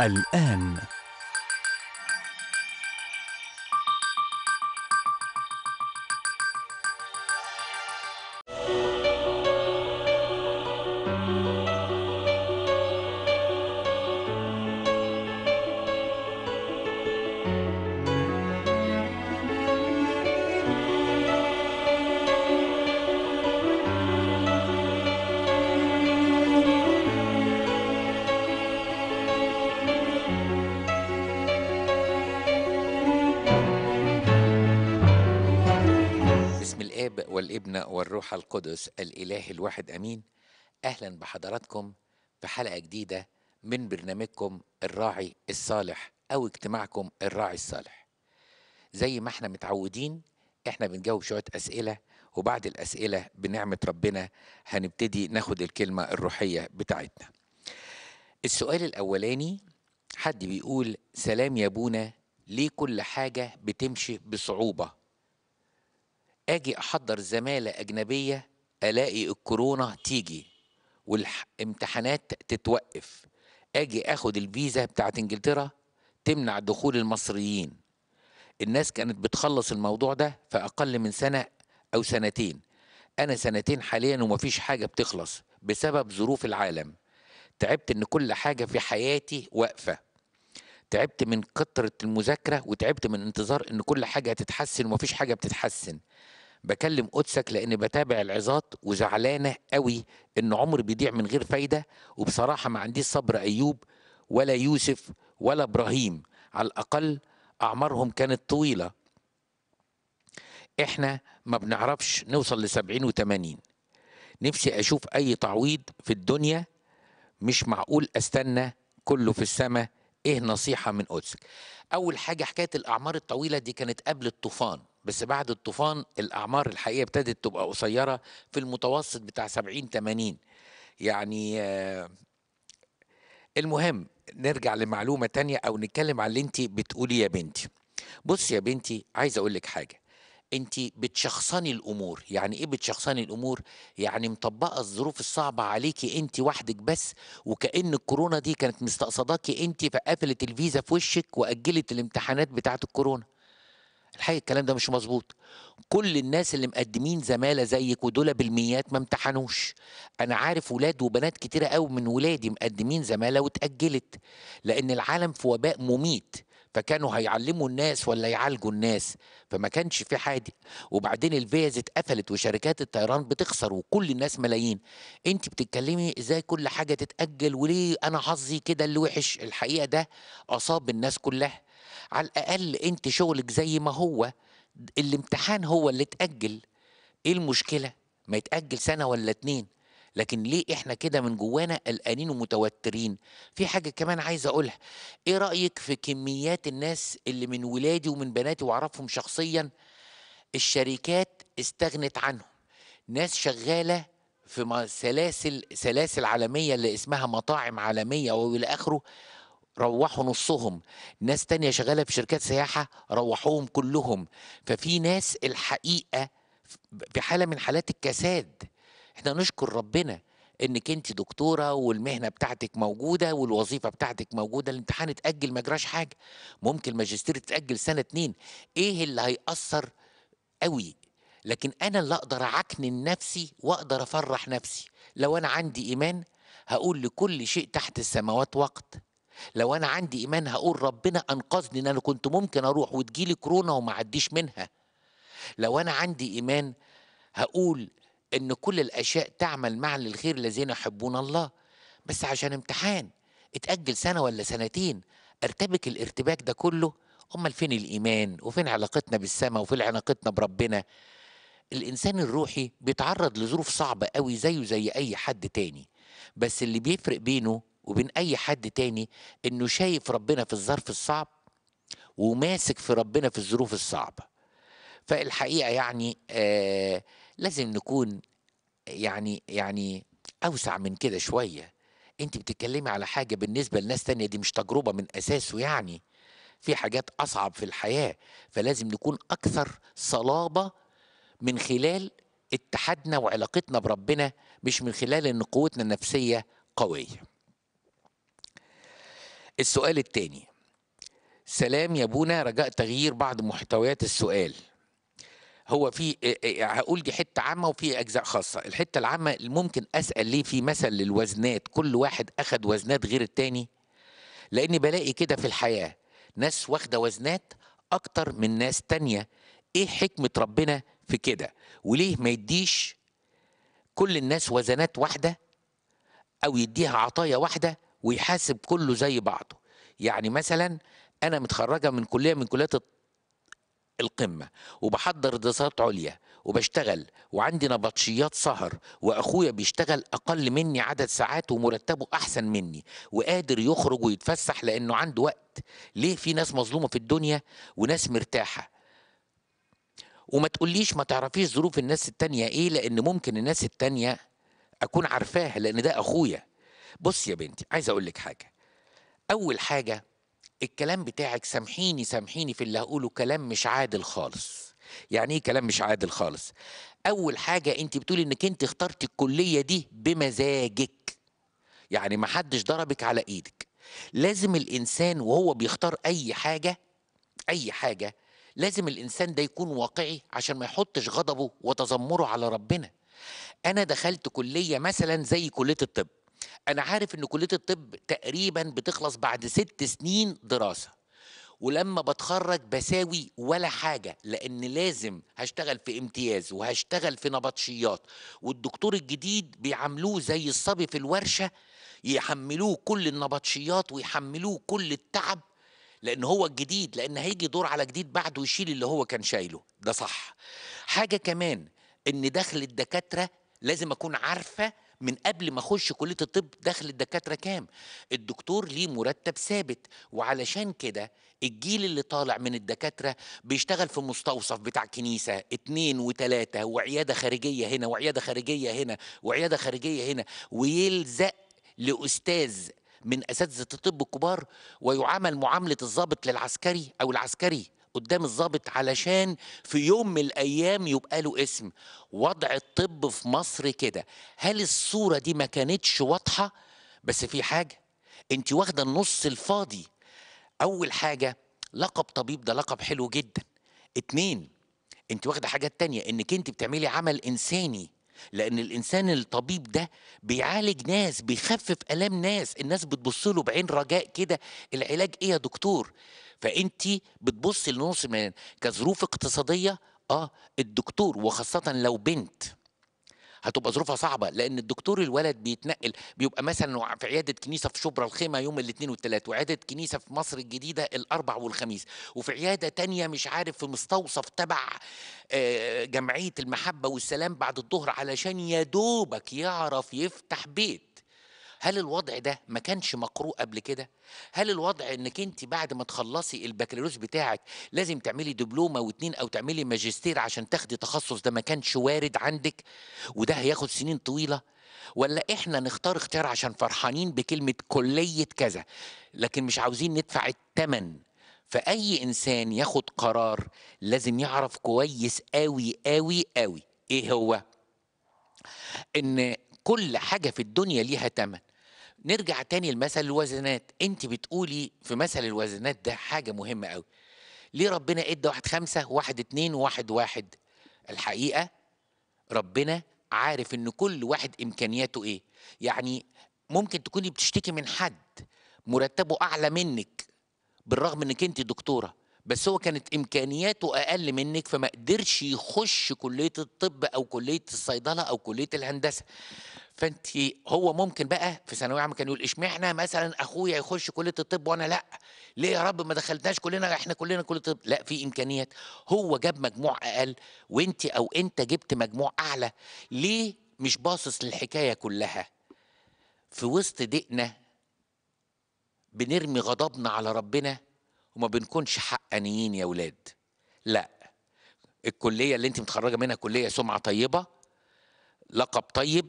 الآن القدس الإله الواحد أمين أهلا بحضراتكم في حلقة جديدة من برنامجكم الراعي الصالح أو اجتماعكم الراعي الصالح زي ما احنا متعودين احنا بنجاوب شوية أسئلة وبعد الأسئلة بنعمة ربنا هنبتدي ناخد الكلمة الروحية بتاعتنا السؤال الأولاني حد بيقول سلام يا بونا ليه كل حاجة بتمشي بصعوبة أجي أحضر زمالة أجنبية الاقي الكورونا تيجي والامتحانات تتوقف اجي اخد الفيزا بتاعت انجلترا تمنع دخول المصريين الناس كانت بتخلص الموضوع ده في اقل من سنه او سنتين انا سنتين حاليا ومفيش حاجه بتخلص بسبب ظروف العالم تعبت ان كل حاجه في حياتي واقفه تعبت من كثره المذاكره وتعبت من انتظار ان كل حاجه هتتحسن ومفيش حاجه بتتحسن بكلم قدسك لان بتابع العظات وزعلانه قوي ان عمر بيضيع من غير فايده وبصراحه ما عنديش صبر ايوب ولا يوسف ولا ابراهيم على الاقل اعمارهم كانت طويله احنا ما بنعرفش نوصل لسبعين وثمانين نفسي اشوف اي تعويض في الدنيا مش معقول استنى كله في السماء ايه نصيحه من قدسك اول حاجه حكايه الاعمار الطويله دي كانت قبل الطوفان بس بعد الطوفان الاعمار الحقيقه ابتدت تبقى قصيره في المتوسط بتاع 70 80 يعني آه، المهم نرجع لمعلومه تانية او نتكلم عن اللي انت بتقولي يا بنتي بص يا بنتي عايز اقول لك حاجه انت بتشخصني الامور يعني ايه بتشخصني الامور يعني مطبقه الظروف الصعبه عليكي انت وحدك بس وكأن الكورونا دي كانت مستقصداكي انت فقفلت الفيزا في وشك واجلت الامتحانات بتاعه الكورونا الحقيقه الكلام ده مش مظبوط كل الناس اللي مقدمين زماله زيك ودول بالميات ما امتحنوش انا عارف ولاد وبنات كتيره قوي من ولادي مقدمين زماله واتاجلت لان العالم في وباء مميت فكانوا هيعلموا الناس ولا يعالجوا الناس فما كانش في حاجه وبعدين الفيز اتقفلت وشركات الطيران بتخسر وكل الناس ملايين انت بتتكلمي ازاي كل حاجه تتاجل وليه انا حظي كده اللي وحش الحقيقه ده اصاب الناس كلها على الاقل انت شغلك زي ما هو الامتحان هو اللي اتاجل ايه المشكله ما يتاجل سنه ولا اتنين لكن ليه احنا كده من جوانا قلقانين ومتوترين في حاجه كمان عايز اقولها ايه رايك في كميات الناس اللي من ولادي ومن بناتي واعرفهم شخصيا الشركات استغنت عنهم ناس شغاله في سلاسل سلاسل عالميه اللي اسمها مطاعم عالميه والى اخره روحوا نصهم ناس تانية شغالة في شركات سياحة روحوهم كلهم ففي ناس الحقيقة في حالة من حالات الكساد احنا نشكر ربنا انك انت دكتوره والمهنه بتاعتك موجوده والوظيفه بتاعتك موجوده الامتحان اتاجل ما جراش حاجه ممكن الماجستير اتاجل سنه اتنين ايه اللي هيأثر قوي لكن انا اللي اقدر اعكنن نفسي واقدر افرح نفسي لو انا عندي ايمان هقول لكل شيء تحت السماوات وقت لو انا عندي ايمان هقول ربنا انقذني ان انا كنت ممكن اروح وتجيلي كورونا وما عديش منها لو انا عندي ايمان هقول ان كل الاشياء تعمل معا للخير الذين يحبون الله بس عشان امتحان اتاجل سنه ولا سنتين ارتبك الارتباك ده كله امال فين الايمان وفين علاقتنا بالسماء وفين علاقتنا بربنا الانسان الروحي بيتعرض لظروف صعبه قوي زيه زي اي حد تاني بس اللي بيفرق بينه وبين اي حد تاني انه شايف ربنا في الظرف الصعب وماسك في ربنا في الظروف الصعبه فالحقيقه يعني آه لازم نكون يعني يعني اوسع من كده شويه انت بتتكلمي على حاجه بالنسبه لناس تانية دي مش تجربه من اساسه يعني في حاجات اصعب في الحياه فلازم نكون اكثر صلابه من خلال اتحادنا وعلاقتنا بربنا مش من خلال ان قوتنا النفسيه قويه السؤال الثاني سلام يا بونا رجاء تغيير بعض محتويات السؤال هو في هقول دي حته عامه وفي اجزاء خاصه الحته العامه اللي ممكن اسال ليه في مثل للوزنات كل واحد اخد وزنات غير التاني لان بلاقي كده في الحياه ناس واخده وزنات اكتر من ناس تانية ايه حكمه ربنا في كده وليه ما يديش كل الناس وزنات واحده او يديها عطايا واحده ويحاسب كله زي بعضه يعني مثلا انا متخرجه من كليه من كليات القمة وبحضر دراسات عليا وبشتغل وعندي نبطشيات سهر واخويا بيشتغل اقل مني عدد ساعات ومرتبه احسن مني وقادر يخرج ويتفسح لانه عنده وقت ليه في ناس مظلومه في الدنيا وناس مرتاحه وما تقوليش ما تعرفيش ظروف الناس التانية ايه لان ممكن الناس التانية اكون عارفاها لان ده اخويا بص يا بنتي عايز اقول لك حاجه اول حاجه الكلام بتاعك سامحيني سامحيني في اللي هقوله كلام مش عادل خالص يعني ايه كلام مش عادل خالص اول حاجه انت بتقولي انك انت اخترت الكليه دي بمزاجك يعني ما حدش ضربك على ايدك لازم الانسان وهو بيختار اي حاجه اي حاجه لازم الانسان ده يكون واقعي عشان ما يحطش غضبه وتذمره على ربنا انا دخلت كليه مثلا زي كليه الطب انا عارف ان كليه الطب تقريبا بتخلص بعد ست سنين دراسه ولما بتخرج بساوي ولا حاجة لأن لازم هشتغل في امتياز وهشتغل في نبطشيات والدكتور الجديد بيعاملوه زي الصبي في الورشة يحملوه كل النبطشيات ويحملوه كل التعب لأن هو الجديد لأن هيجي دور على جديد بعده يشيل اللي هو كان شايله ده صح حاجة كمان إن دخل الدكاترة لازم أكون عارفة من قبل ما اخش كليه الطب دخل الدكاتره كام الدكتور ليه مرتب ثابت وعلشان كده الجيل اللي طالع من الدكاتره بيشتغل في مستوصف بتاع كنيسه اتنين وتلاته وعياده خارجيه هنا وعياده خارجيه هنا وعياده خارجيه هنا ويلزق لاستاذ من اساتذه الطب الكبار ويعامل معامله الضابط للعسكري او العسكري قدام الضابط علشان في يوم من الايام يبقى له اسم وضع الطب في مصر كده هل الصوره دي ما كانتش واضحه بس في حاجه انت واخده النص الفاضي اول حاجه لقب طبيب ده لقب حلو جدا اتنين انت واخده حاجه تانية انك انت بتعملي عمل انساني لان الانسان الطبيب ده بيعالج ناس بيخفف الام ناس الناس بتبص له بعين رجاء كده العلاج ايه يا دكتور فانت بتبصي لنص المليون كظروف اقتصاديه اه الدكتور وخاصه لو بنت هتبقى ظروفها صعبه لان الدكتور الولد بيتنقل بيبقى مثلا في عياده كنيسه في شبرا الخيمه يوم الاثنين والثلاث وعياده كنيسه في مصر الجديده الاربع والخميس وفي عياده تانية مش عارف في مستوصف تبع آه، جمعيه المحبه والسلام بعد الظهر علشان يا دوبك يعرف يفتح بيت هل الوضع ده ما كانش مقروء قبل كده هل الوضع انك انت بعد ما تخلصي البكالوريوس بتاعك لازم تعملي دبلومه واتنين او تعملي ماجستير عشان تاخدي تخصص ده ما كانش وارد عندك وده هياخد سنين طويله ولا احنا نختار اختيار عشان فرحانين بكلمه كليه كذا لكن مش عاوزين ندفع الثمن فاي انسان ياخد قرار لازم يعرف كويس قوي قوي قوي ايه هو ان كل حاجه في الدنيا ليها ثمن نرجع تاني لمثل الوزنات انت بتقولي في مثل الوزنات ده حاجه مهمه قوي ليه ربنا ادى واحد خمسة واحد اتنين واحد واحد الحقيقه ربنا عارف ان كل واحد امكانياته ايه يعني ممكن تكوني بتشتكي من حد مرتبه اعلى منك بالرغم انك انت دكتوره بس هو كانت امكانياته اقل منك فما قدرش يخش كليه الطب او كليه الصيدله او كليه الهندسه فانت هو ممكن بقى في ثانويه عامه كان يقول اشمعنى مثلا اخويا يخش كليه الطب وانا لا ليه يا رب ما دخلتناش كلنا احنا كلنا كليه الطب لا في امكانيات هو جاب مجموع اقل وانت او انت جبت مجموع اعلى ليه مش باصص للحكايه كلها في وسط دقنا بنرمي غضبنا على ربنا وما بنكونش حقانيين يا ولاد لا الكليه اللي انت متخرجه منها كليه سمعه طيبه لقب طيب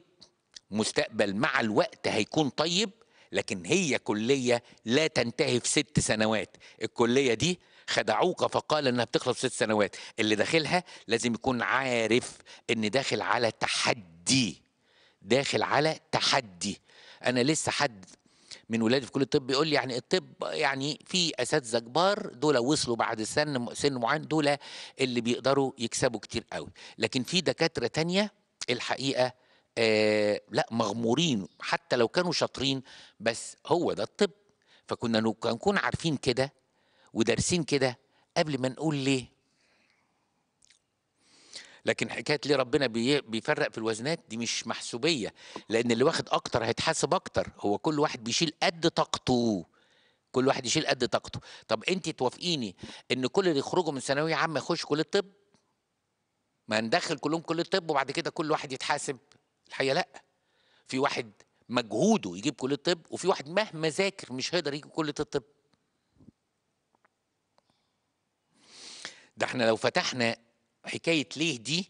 مستقبل مع الوقت هيكون طيب لكن هي كلية لا تنتهي في ست سنوات الكلية دي خدعوك فقال انها بتخلص ست سنوات اللي داخلها لازم يكون عارف ان داخل على تحدي داخل على تحدي انا لسه حد من ولادي في كليه الطب يقول لي يعني الطب يعني في اساتذه كبار دول وصلوا بعد سن سن معين دول اللي بيقدروا يكسبوا كتير قوي لكن في دكاتره تانية الحقيقه آه لا مغمورين حتى لو كانوا شاطرين بس هو ده الطب فكنا نكون عارفين كده ودارسين كده قبل ما نقول ليه لكن حكايه ليه ربنا بيفرق في الوزنات دي مش محسوبيه لان اللي واخد اكتر هيتحاسب اكتر هو كل واحد بيشيل قد طاقته كل واحد يشيل قد طاقته طب انت توافقيني ان كل اللي يخرجوا من ثانويه عامه يخش كليه الطب ما ندخل كلهم كليه الطب وبعد كده كل واحد يتحاسب الحقيقه لا في واحد مجهوده يجيب كليه الطب وفي واحد مهما ذاكر مش هيقدر يجيب كليه الطب ده احنا لو فتحنا حكايه ليه دي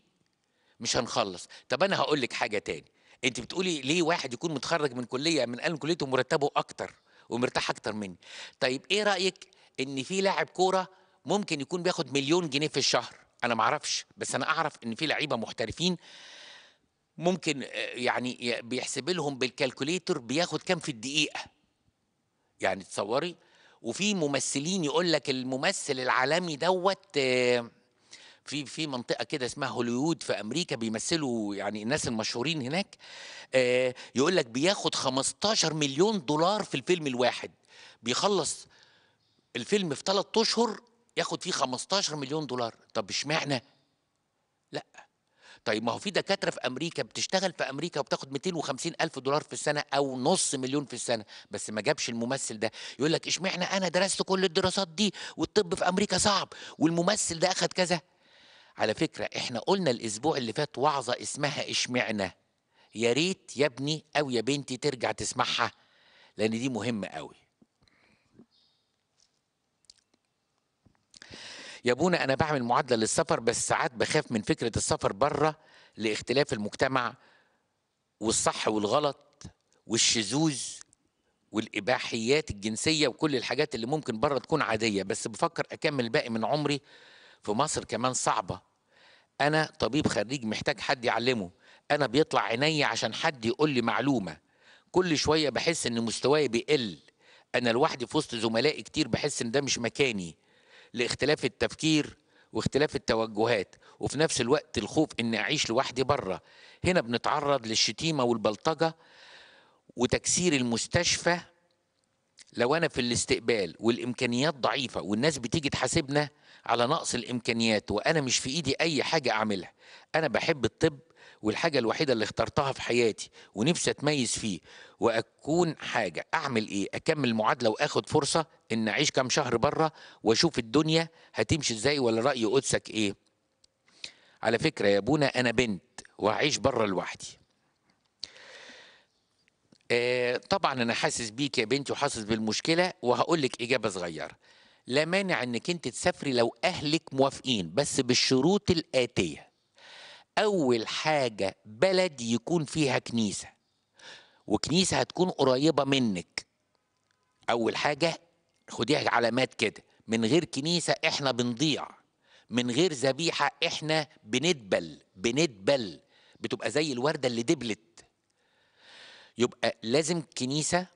مش هنخلص طب انا هقول لك حاجه تاني انت بتقولي ليه واحد يكون متخرج من كليه من قال كليته مرتبه اكتر ومرتاح اكتر مني طيب ايه رايك ان في لاعب كوره ممكن يكون بياخد مليون جنيه في الشهر انا معرفش بس انا اعرف ان في لعيبه محترفين ممكن آه، يعني بيحسب لهم بالكالكوليتر بياخد كام في الدقيقه يعني تصوري وفي ممثلين يقول لك الممثل العالمي دوت آه، في في منطقه كده اسمها هوليوود في امريكا بيمثلوا يعني الناس المشهورين هناك آه، يقول لك بياخد 15 مليون دولار في الفيلم الواحد بيخلص الفيلم في ثلاث اشهر ياخد فيه 15 مليون دولار طب اشمعنى لا طيب ما هو في دكاتره في امريكا بتشتغل في امريكا وبتاخد 250 الف دولار في السنه او نص مليون في السنه بس ما جابش الممثل ده يقول لك اشمعنى انا درست كل الدراسات دي والطب في امريكا صعب والممثل ده اخد كذا على فكره احنا قلنا الاسبوع اللي فات وعظه اسمها اشمعنى يا ريت يا ابني او يا بنتي ترجع تسمعها لان دي مهمه قوي يا ابونا انا بعمل معادله للسفر بس ساعات بخاف من فكره السفر بره لاختلاف المجتمع والصح والغلط والشذوذ والاباحيات الجنسيه وكل الحاجات اللي ممكن بره تكون عاديه بس بفكر اكمل الباقي من عمري في مصر كمان صعبه انا طبيب خريج محتاج حد يعلمه انا بيطلع عيني عشان حد يقول لي معلومه كل شويه بحس ان مستواي بيقل انا لوحدي في وسط زملائي كتير بحس ان ده مش مكاني لاختلاف التفكير واختلاف التوجهات وفي نفس الوقت الخوف اني اعيش لوحدي بره هنا بنتعرض للشتيمه والبلطجه وتكسير المستشفى لو انا في الاستقبال والامكانيات ضعيفه والناس بتيجي تحاسبنا على نقص الامكانيات وانا مش في ايدي اي حاجه اعملها انا بحب الطب والحاجة الوحيدة اللي اخترتها في حياتي ونفسي اتميز فيه واكون حاجة اعمل ايه اكمل معادلة واخد فرصة ان اعيش كام شهر بره واشوف الدنيا هتمشي ازاي ولا رأي قدسك ايه على فكرة يا ابونا انا بنت وهعيش بره لوحدي آه طبعا انا حاسس بيك يا بنتي وحاسس بالمشكله وهقول لك اجابه صغيره لا مانع انك انت تسافري لو اهلك موافقين بس بالشروط الاتيه أول حاجة بلد يكون فيها كنيسة وكنيسة هتكون قريبة منك أول حاجة خديها علامات كده من غير كنيسة إحنا بنضيع من غير ذبيحة إحنا بندبل بندبل بتبقى زي الوردة اللي دبلت يبقى لازم كنيسة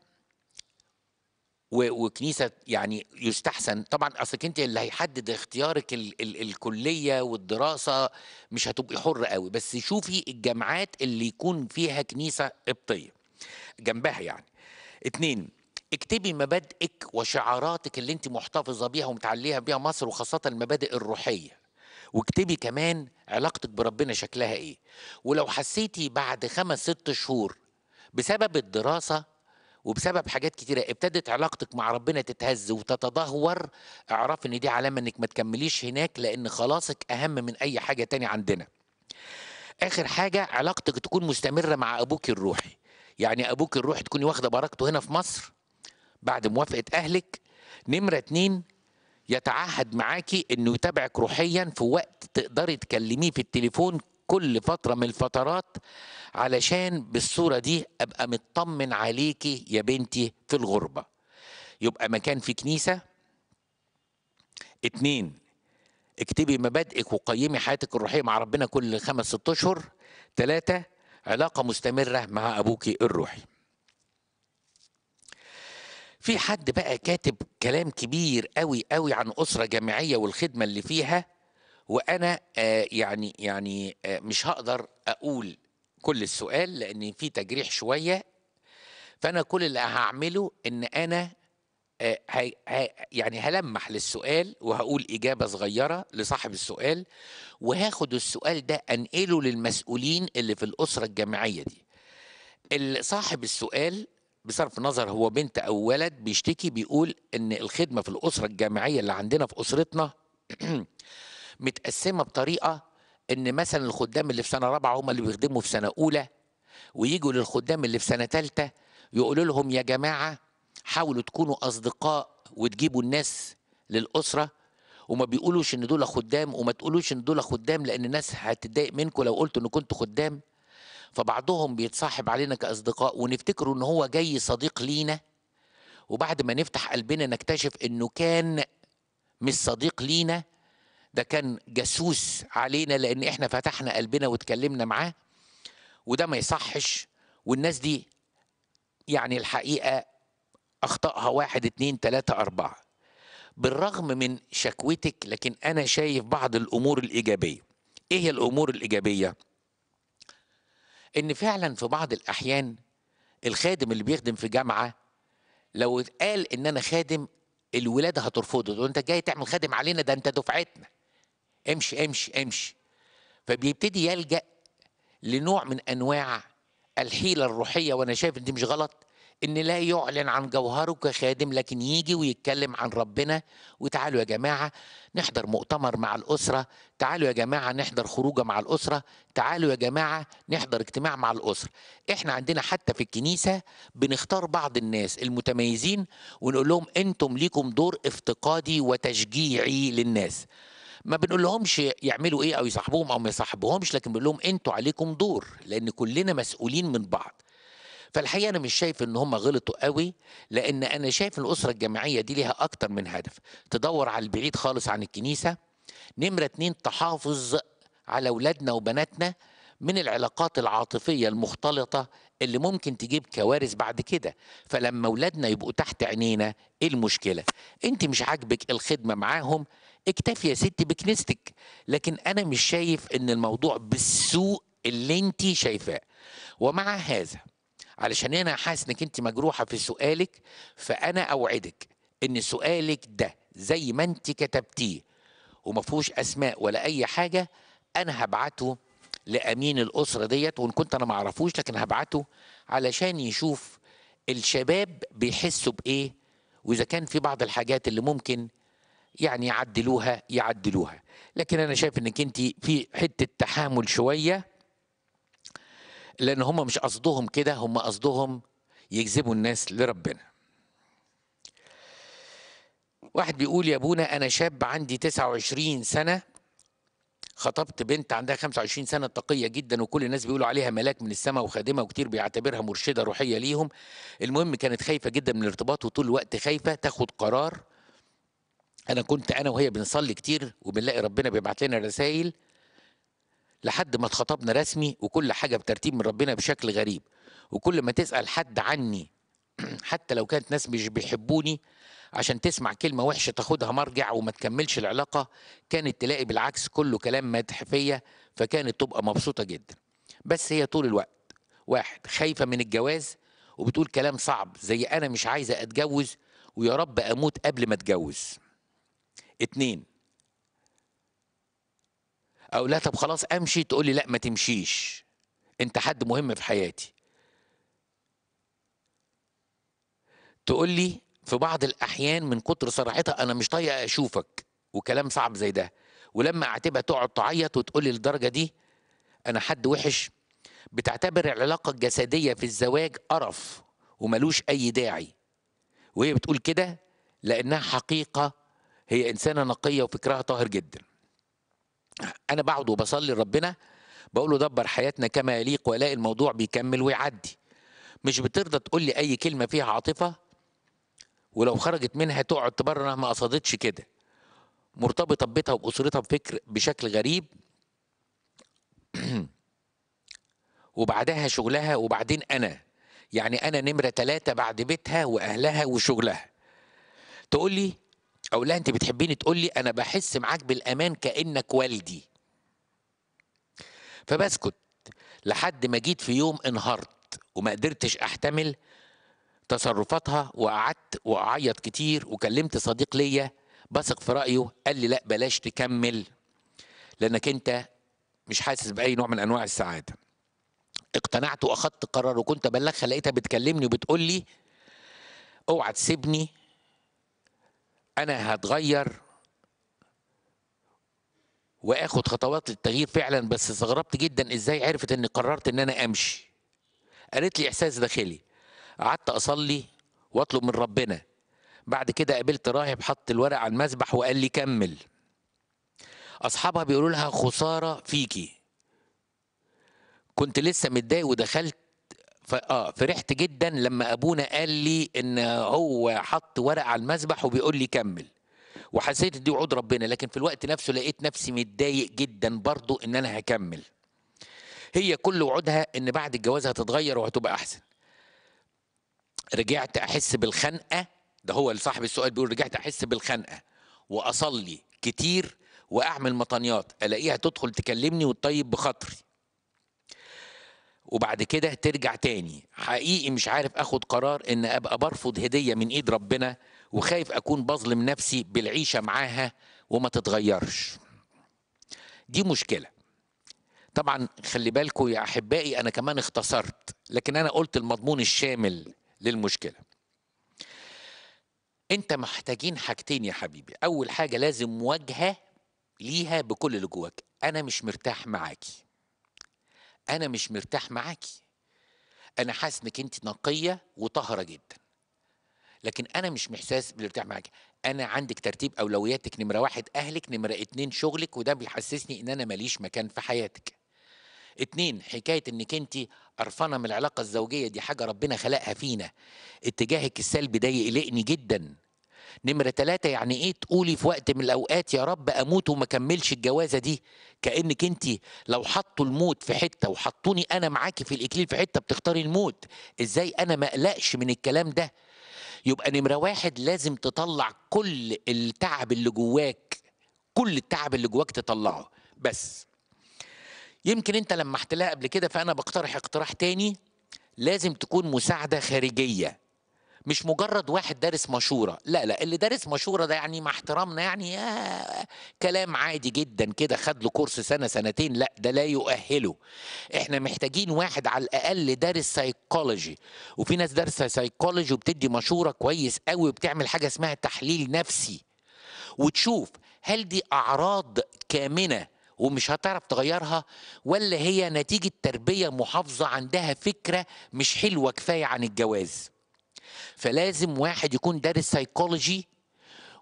وكنيسه يعني يستحسن طبعا اصلك انت اللي هيحدد اختيارك ال ال الكليه والدراسه مش هتبقي حر قوي بس شوفي الجامعات اللي يكون فيها كنيسه قبطيه جنبها يعني اتنين اكتبي مبادئك وشعاراتك اللي انت محتفظه بيها ومتعليه بيها مصر وخاصه المبادئ الروحيه واكتبي كمان علاقتك بربنا شكلها ايه ولو حسيتي بعد خمس ست شهور بسبب الدراسه وبسبب حاجات كتيرة ابتدت علاقتك مع ربنا تتهز وتتدهور اعرف ان دي علامة انك ما تكمليش هناك لان خلاصك اهم من اي حاجة تاني عندنا اخر حاجة علاقتك تكون مستمرة مع ابوك الروحي يعني ابوك الروحي تكوني واخدة بركته هنا في مصر بعد موافقة اهلك نمرة اتنين يتعهد معاكي انه يتابعك روحيا في وقت تقدري تكلميه في التليفون كل فترة من الفترات علشان بالصورة دي أبقى مطمن عليكي يا بنتي في الغربة يبقى مكان في كنيسة اتنين اكتبي مبادئك وقيمي حياتك الروحية مع ربنا كل خمس ست أشهر تلاتة علاقة مستمرة مع أبوكي الروحي في حد بقى كاتب كلام كبير قوي قوي عن أسرة جامعية والخدمة اللي فيها وانا آه، يعني يعني آه، مش هقدر اقول كل السؤال لان في تجريح شويه فانا كل اللي هعمله ان انا آه، يعني هلمح للسؤال وهقول إجابة صغيرة لصاحب السؤال وهاخد السؤال ده أنقله للمسؤولين اللي في الأسرة الجامعية دي صاحب السؤال بصرف النظر هو بنت أو ولد بيشتكي بيقول إن الخدمة في الأسرة الجامعية اللي عندنا في أسرتنا متقسمه بطريقه ان مثلا الخدام اللي في سنه رابعه هم اللي بيخدموا في سنه اولى ويجوا للخدام اللي في سنه ثالثه يقولوا لهم يا جماعه حاولوا تكونوا اصدقاء وتجيبوا الناس للاسره وما بيقولوش ان دول خدام وما تقولوش ان دول خدام لان الناس هتتضايق منكم لو قلتوا ان كنتوا خدام فبعضهم بيتصاحب علينا كاصدقاء ونفتكروا ان هو جاي صديق لينا وبعد ما نفتح قلبنا نكتشف انه كان مش صديق لينا ده كان جاسوس علينا لان احنا فتحنا قلبنا واتكلمنا معاه وده ما يصحش والناس دي يعني الحقيقه اخطائها واحد اتنين تلاته اربعه بالرغم من شكوتك لكن انا شايف بعض الامور الايجابيه ايه هي الامور الايجابيه ان فعلا في بعض الاحيان الخادم اللي بيخدم في جامعه لو اتقال ان انا خادم الولاده هترفضه انت جاي تعمل خادم علينا ده انت دفعتنا امشي امشي امشي فبيبتدي يلجأ لنوع من أنواع الحيلة الروحية وأنا شايف إن دي مش غلط إن لا يعلن عن جوهره كخادم لكن يجي ويتكلم عن ربنا وتعالوا يا جماعة نحضر مؤتمر مع الأسرة تعالوا يا جماعة نحضر خروجة مع الأسرة تعالوا يا جماعة نحضر اجتماع مع الأسرة إحنا عندنا حتى في الكنيسة بنختار بعض الناس المتميزين ونقول لهم أنتم ليكم دور افتقادي وتشجيعي للناس ما بنقول لهمش يعملوا ايه او يصاحبوهم او ما يصاحبوهمش لكن بنقول لهم انتوا عليكم دور لان كلنا مسؤولين من بعض فالحقيقه انا مش شايف ان هم غلطوا قوي لان انا شايف الاسره الجماعيه دي ليها اكتر من هدف تدور على البعيد خالص عن الكنيسه نمره اتنين تحافظ على اولادنا وبناتنا من العلاقات العاطفيه المختلطه اللي ممكن تجيب كوارث بعد كده فلما اولادنا يبقوا تحت عينينا ايه المشكله انت مش عاجبك الخدمه معاهم اكتفي يا ستي بكنيستك لكن انا مش شايف ان الموضوع بالسوء اللي انت شايفاه ومع هذا علشان انا حاسس انك انت مجروحه في سؤالك فانا اوعدك ان سؤالك ده زي ما انت كتبتيه وما فيهوش اسماء ولا اي حاجه انا هبعته لامين الاسره ديت وان كنت انا ما اعرفوش لكن هبعته علشان يشوف الشباب بيحسوا بايه واذا كان في بعض الحاجات اللي ممكن يعني يعدلوها يعدلوها لكن انا شايف انك انت في حته تحامل شويه لان هم مش قصدهم كده هم قصدهم يجذبوا الناس لربنا واحد بيقول يا ابونا انا شاب عندي 29 سنه خطبت بنت عندها 25 سنه تقيه جدا وكل الناس بيقولوا عليها ملاك من السماء وخادمه وكتير بيعتبرها مرشده روحيه ليهم المهم كانت خايفه جدا من الارتباط وطول الوقت خايفه تاخد قرار انا كنت انا وهي بنصلي كتير وبنلاقي ربنا بيبعت لنا رسائل لحد ما اتخطبنا رسمي وكل حاجه بترتيب من ربنا بشكل غريب وكل ما تسال حد عني حتى لو كانت ناس مش بيحبوني عشان تسمع كلمة وحشة تاخدها مرجع وما تكملش العلاقة كانت تلاقي بالعكس كله كلام مدح فيا فكانت تبقى مبسوطة جدا بس هي طول الوقت واحد خايفة من الجواز وبتقول كلام صعب زي أنا مش عايزة أتجوز ويا رب أموت قبل ما أتجوز اتنين اقول لها طب خلاص امشي تقول لي لا ما تمشيش انت حد مهم في حياتي تقول لي في بعض الاحيان من كتر صراحتها انا مش طايقه اشوفك وكلام صعب زي ده ولما اعاتبها تقعد تعيط وتقول لي الدرجه دي انا حد وحش بتعتبر العلاقه الجسديه في الزواج قرف وملوش اي داعي وهي بتقول كده لانها حقيقه هي انسانه نقيه وفكرها طاهر جدا انا بقعد وبصلي لربنا بقول له دبر حياتنا كما يليق والاقي الموضوع بيكمل ويعدي مش بترضى تقول لي اي كلمه فيها عاطفه ولو خرجت منها تقعد تبرر ما قصدتش كده مرتبطه ببيتها وباسرتها بفكر بشكل غريب وبعدها شغلها وبعدين انا يعني انا نمره ثلاثه بعد بيتها واهلها وشغلها تقول لي اقول لها انت بتحبيني تقول لي انا بحس معاك بالامان كانك والدي فبسكت لحد ما جيت في يوم انهارت وما قدرتش احتمل تصرفاتها وقعدت واعيط كتير وكلمت صديق ليا بثق في رايه قال لي لا بلاش تكمل لانك انت مش حاسس باي نوع من انواع السعاده اقتنعت واخدت قرار وكنت بلغها لقيتها بتكلمني وبتقول لي اوعى تسيبني انا هتغير واخد خطوات للتغيير فعلا بس استغربت جدا ازاي عرفت اني قررت ان انا امشي قالت لي احساس داخلي قعدت اصلي واطلب من ربنا بعد كده قابلت راهب حط الورق على المسبح وقال لي كمل اصحابها بيقولوا لها خساره فيكي كنت لسه متضايق ودخلت فاه فرحت جدا لما ابونا قال لي ان هو حط ورقه على المذبح وبيقول لي كمل وحسيت دي وعود ربنا لكن في الوقت نفسه لقيت نفسي متضايق جدا برضو ان انا هكمل هي كل وعودها ان بعد الجواز هتتغير وهتبقى احسن رجعت احس بالخنقه ده هو صاحب السؤال بيقول رجعت احس بالخنقه واصلي كتير واعمل مطانيات الاقيها تدخل تكلمني وتطيب بخاطري وبعد كده ترجع تاني حقيقي مش عارف اخد قرار ان ابقى برفض هديه من ايد ربنا وخايف اكون بظلم نفسي بالعيشه معاها وما تتغيرش دي مشكله طبعا خلي بالكم يا احبائي انا كمان اختصرت لكن انا قلت المضمون الشامل للمشكله انت محتاجين حاجتين يا حبيبي اول حاجه لازم مواجهه ليها بكل اللي جواك انا مش مرتاح معاكي انا مش مرتاح معاكي انا حاسس انك انت نقيه وطاهره جدا لكن انا مش محساس بالارتياح معاكي انا عندك ترتيب اولوياتك نمره واحد اهلك نمره اتنين شغلك وده بيحسسني ان انا ماليش مكان في حياتك اتنين حكاية انك انت قرفانة من العلاقة الزوجية دي حاجة ربنا خلقها فينا اتجاهك السلبي ده يقلقني جدا نمرة ثلاثة يعني إيه تقولي في وقت من الأوقات يا رب أموت وما كملش الجوازة دي كأنك أنت لو حطوا الموت في حتة وحطوني أنا معاكي في الإكليل في حتة بتختاري الموت إزاي أنا ما أقلقش من الكلام ده يبقى نمرة واحد لازم تطلع كل التعب اللي جواك كل التعب اللي جواك تطلعه بس يمكن انت لما احتلاها قبل كده فانا بقترح اقتراح تاني لازم تكون مساعده خارجيه مش مجرد واحد دارس مشوره لا لا اللي دارس مشوره ده يعني مع احترامنا يعني آه كلام عادي جدا كده خد له كورس سنه سنتين لا ده لا يؤهله احنا محتاجين واحد على الاقل دارس سايكولوجي وفي ناس دارسه سايكولوجي وبتدي مشوره كويس قوي وبتعمل حاجه اسمها تحليل نفسي وتشوف هل دي اعراض كامنه ومش هتعرف تغيرها ولا هي نتيجه تربيه محافظه عندها فكره مش حلوه كفايه عن الجواز فلازم واحد يكون دارس سايكولوجي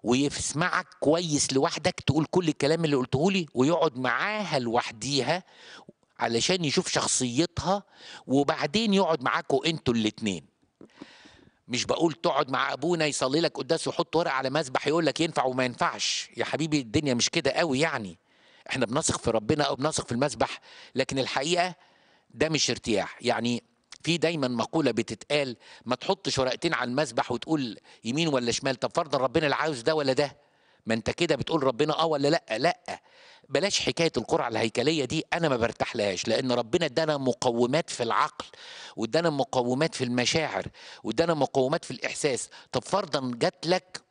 ويسمعك كويس لوحدك تقول كل الكلام اللي قلته لي ويقعد معاها لوحديها علشان يشوف شخصيتها وبعدين يقعد معاكوا انتوا الاتنين مش بقول تقعد مع ابونا يصلي لك قداس ويحط ورقه على مسبح يقول لك ينفع وما ينفعش يا حبيبي الدنيا مش كده قوي يعني احنا بنثق في ربنا او بنثق في المسبح لكن الحقيقه ده مش ارتياح يعني في دايما مقولة بتتقال ما تحطش ورقتين على المسبح وتقول يمين ولا شمال طب فرضا ربنا اللي عاوز ده ولا ده ما انت كده بتقول ربنا اه ولا لا لا بلاش حكايه القرعه الهيكليه دي انا ما برتاحلهاش لان ربنا ادانا مقومات في العقل وادانا مقومات في المشاعر وادانا مقومات في الاحساس طب فرضا جات لك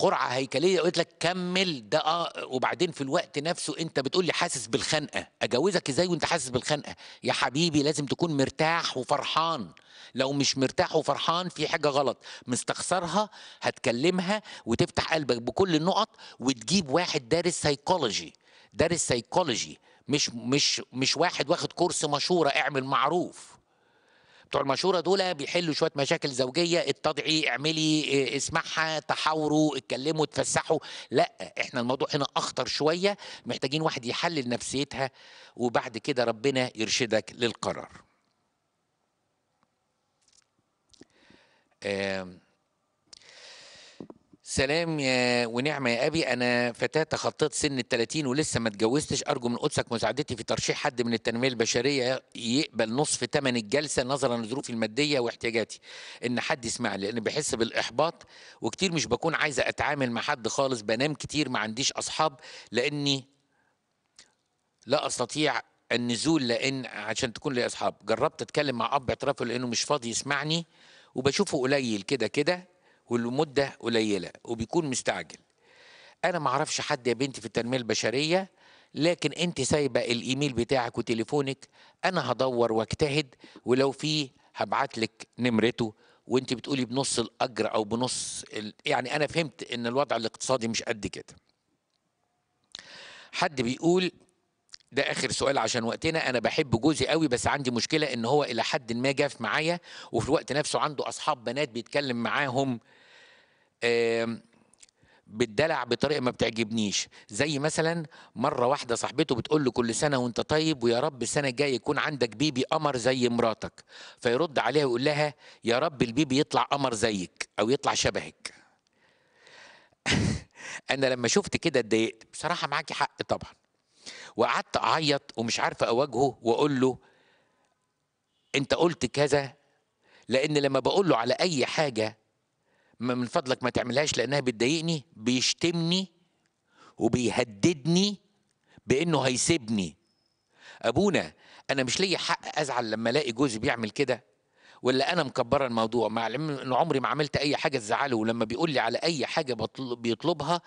قرعه هيكليه قلت لك كمل ده اه وبعدين في الوقت نفسه انت بتقول لي حاسس بالخنقه اجوزك ازاي وانت حاسس بالخنقه يا حبيبي لازم تكون مرتاح وفرحان لو مش مرتاح وفرحان في حاجه غلط مستخسرها هتكلمها وتفتح قلبك بكل النقط وتجيب واحد دارس سيكولوجي دارس سيكولوجي مش مش مش واحد واخد كورس مشوره اعمل معروف بتوع المشوره دول بيحلوا شويه مشاكل زوجيه اتضعي اعملي اه، اسمعها تحاوروا اتكلموا اتفسحوا لا احنا الموضوع هنا اخطر شويه محتاجين واحد يحلل نفسيتها وبعد كده ربنا يرشدك للقرار آه سلام يا ونعمة يا أبي أنا فتاة تخطيت سن التلاتين ولسه ما اتجوزتش أرجو من قدسك مساعدتي في ترشيح حد من التنمية البشرية يقبل نصف ثمن الجلسة نظرا لظروفي المادية واحتياجاتي إن حد يسمعني لأن بحس بالإحباط وكتير مش بكون عايزة أتعامل مع حد خالص بنام كتير ما عنديش أصحاب لأني لا أستطيع النزول لأن عشان تكون لي أصحاب جربت أتكلم مع أب اعترافه لأنه مش فاضي يسمعني وبشوفه قليل كده كده والمده قليله وبيكون مستعجل انا ما اعرفش حد يا بنتي في التنميه البشريه لكن انت سايبه الايميل بتاعك وتليفونك انا هدور واجتهد ولو في هبعت لك نمرته وانت بتقولي بنص الاجر او بنص ال... يعني انا فهمت ان الوضع الاقتصادي مش قد كده حد بيقول ده اخر سؤال عشان وقتنا انا بحب جوزي قوي بس عندي مشكله ان هو الى حد ما جاف معايا وفي الوقت نفسه عنده اصحاب بنات بيتكلم معاهم بالدلع بطريقه ما بتعجبنيش زي مثلا مره واحده صاحبته بتقول له كل سنه وانت طيب ويا رب السنه الجايه يكون عندك بيبي قمر زي مراتك فيرد عليها ويقول لها يا رب البيبي يطلع قمر زيك او يطلع شبهك انا لما شفت كده اتضايقت بصراحه معاكي حق طبعا وقعدت اعيط ومش عارفه اواجهه واقول له انت قلت كذا لان لما بقول له على اي حاجه من فضلك ما تعملهاش لانها بتضايقني بيشتمني وبيهددني بانه هيسيبني ابونا انا مش ليا حق ازعل لما الاقي جوزي بيعمل كده ولا انا مكبره الموضوع مع العلم ان عمري ما عملت اي حاجه تزعله ولما بيقول لي على اي حاجه بيطلبها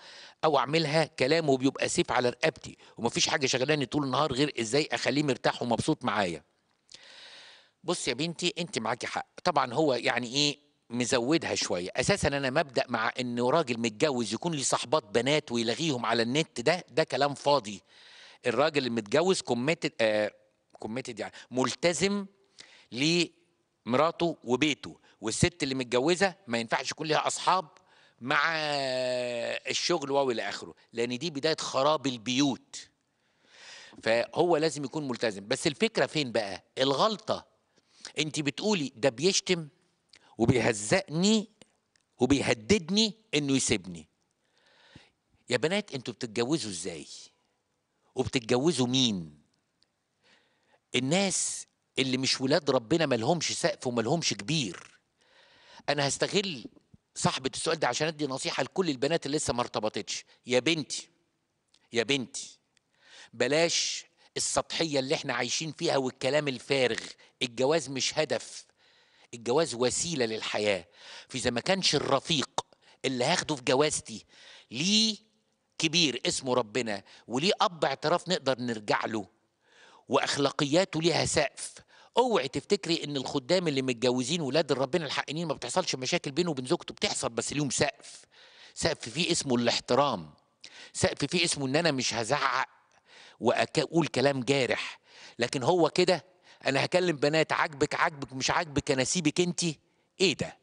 او اعملها كلامه بيبقى سيف على رقبتي ومفيش حاجه شغلاني طول النهار غير ازاي اخليه مرتاح ومبسوط معايا بص يا بنتي انت معاكي حق طبعا هو يعني ايه مزودها شوية أساسا أنا مبدأ مع أن راجل متجوز يكون لي صحبات بنات ويلغيهم على النت ده ده كلام فاضي الراجل المتجوز كوميتد آه كوميتد يعني ملتزم مراته وبيته والست اللي متجوزه ما ينفعش يكون لها اصحاب مع الشغل واو الى اخره لان دي بدايه خراب البيوت فهو لازم يكون ملتزم بس الفكره فين بقى الغلطه انت بتقولي ده بيشتم وبيهزقني وبيهددني انه يسيبني يا بنات انتوا بتتجوزوا ازاي وبتتجوزوا مين الناس اللي مش ولاد ربنا ملهمش سقف وملهمش كبير انا هستغل صاحبة السؤال ده عشان ادي نصيحة لكل البنات اللي لسه ما ارتبطتش يا بنتي يا بنتي بلاش السطحية اللي احنا عايشين فيها والكلام الفارغ الجواز مش هدف الجواز وسيلة للحياة فإذا ما كانش الرفيق اللي هاخده في جوازتي ليه كبير اسمه ربنا وليه أب اعتراف نقدر نرجع له واخلاقياته ليها سقف اوعي تفتكري ان الخدام اللي متجوزين ولاد ربنا الحقنين ما بتحصلش مشاكل بينه وبين زوجته بتحصل بس ليهم سقف سقف فيه اسمه الاحترام سقف فيه اسمه ان انا مش هزعق واقول كلام جارح لكن هو كده انا هكلم بنات عاجبك عاجبك مش عاجبك انا سيبك انت ايه ده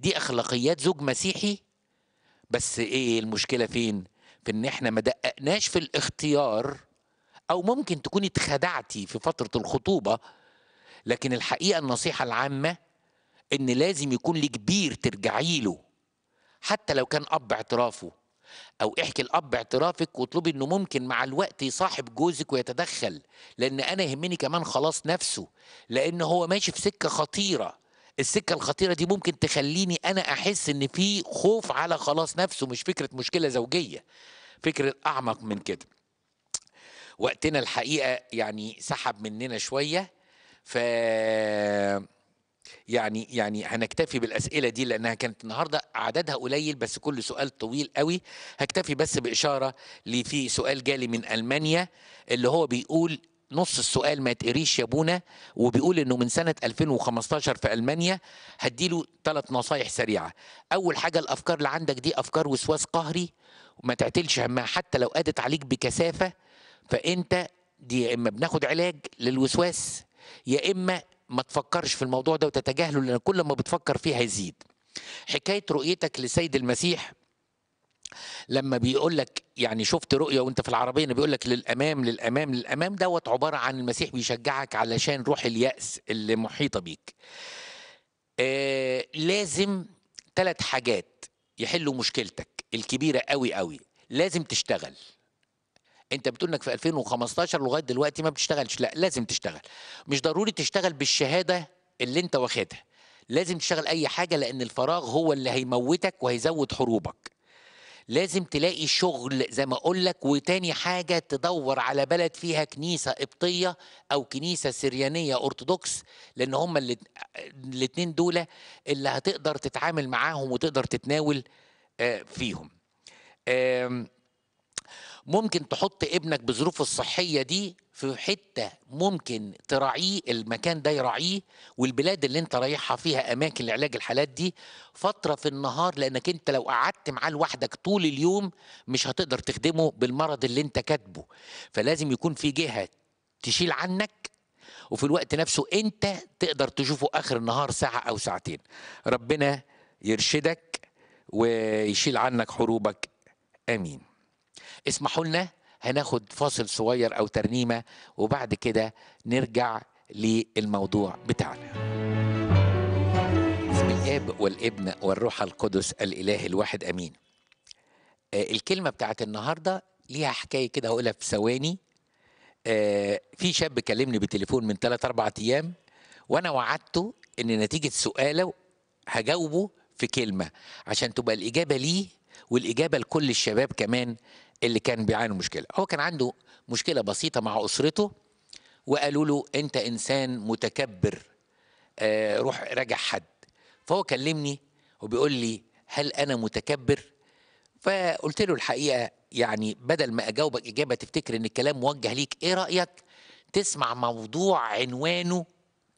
دي اخلاقيات زوج مسيحي بس ايه المشكله فين في ان احنا ما دققناش في الاختيار أو ممكن تكوني اتخدعتي في فترة الخطوبة لكن الحقيقة النصيحة العامة إن لازم يكون لكبير ترجعي له حتى لو كان أب اعترافه او احكي الاب اعترافك واطلبي انه ممكن مع الوقت يصاحب جوزك ويتدخل لان انا يهمني كمان خلاص نفسه لان هو ماشي في سكه خطيره السكه الخطيره دي ممكن تخليني انا احس ان في خوف على خلاص نفسه مش فكره مشكله زوجيه فكره اعمق من كده وقتنا الحقيقه يعني سحب مننا شويه ف يعني يعني هنكتفي بالاسئله دي لانها كانت النهارده عددها قليل بس كل سؤال طويل قوي هكتفي بس باشاره لفي سؤال جالي من المانيا اللي هو بيقول نص السؤال ما تقريش يا بونا وبيقول انه من سنه 2015 في المانيا هديله ثلاث نصايح سريعه اول حاجه الافكار اللي عندك دي افكار وسواس قهري وما تعتلش همها حتى لو قادت عليك بكثافه فانت دي يا اما بناخد علاج للوسواس يا اما ما تفكرش في الموضوع ده وتتجاهله لان كل ما بتفكر فيه هيزيد حكايه رؤيتك لسيد المسيح لما بيقول لك يعني شفت رؤيه وانت في العربيه بيقول لك للامام للامام للامام دوت عباره عن المسيح بيشجعك علشان روح الياس اللي محيطه بيك آه لازم ثلاث حاجات يحلوا مشكلتك الكبيره قوي قوي لازم تشتغل انت بتقول انك في 2015 لغايه دلوقتي ما بتشتغلش لا لازم تشتغل مش ضروري تشتغل بالشهاده اللي انت واخدها لازم تشتغل اي حاجه لان الفراغ هو اللي هيموتك وهيزود حروبك لازم تلاقي شغل زي ما اقول لك وتاني حاجه تدور على بلد فيها كنيسه قبطيه او كنيسه سريانيه ارثوذكس لان هما الاثنين دول اللي هتقدر تتعامل معاهم وتقدر تتناول آه، فيهم ممكن تحط ابنك بظروفه الصحيه دي في حته ممكن تراعيه المكان ده يراعيه والبلاد اللي انت رايحها فيها اماكن لعلاج الحالات دي فتره في النهار لانك انت لو قعدت معاه لوحدك طول اليوم مش هتقدر تخدمه بالمرض اللي انت كاتبه فلازم يكون في جهه تشيل عنك وفي الوقت نفسه انت تقدر تشوفه اخر النهار ساعه او ساعتين ربنا يرشدك ويشيل عنك حروبك امين اسمحوا لنا هناخد فاصل صغير او ترنيمه وبعد كده نرجع للموضوع بتاعنا اسم الاب والابن والروح القدس الاله الواحد امين آه، الكلمه بتاعت النهارده ليها حكايه كده هقولها في ثواني آه، في شاب كلمني بالتليفون من 3 4 ايام وانا وعدته ان نتيجه سؤاله هجاوبه في كلمه عشان تبقى الاجابه ليه والاجابه لكل الشباب كمان اللي كان بيعانوا مشكله هو كان عنده مشكله بسيطه مع اسرته وقالوا له انت انسان متكبر آه روح راجع حد فهو كلمني وبيقول لي هل انا متكبر فقلت له الحقيقه يعني بدل ما اجاوبك اجابه تفتكر ان الكلام موجه ليك ايه رايك تسمع موضوع عنوانه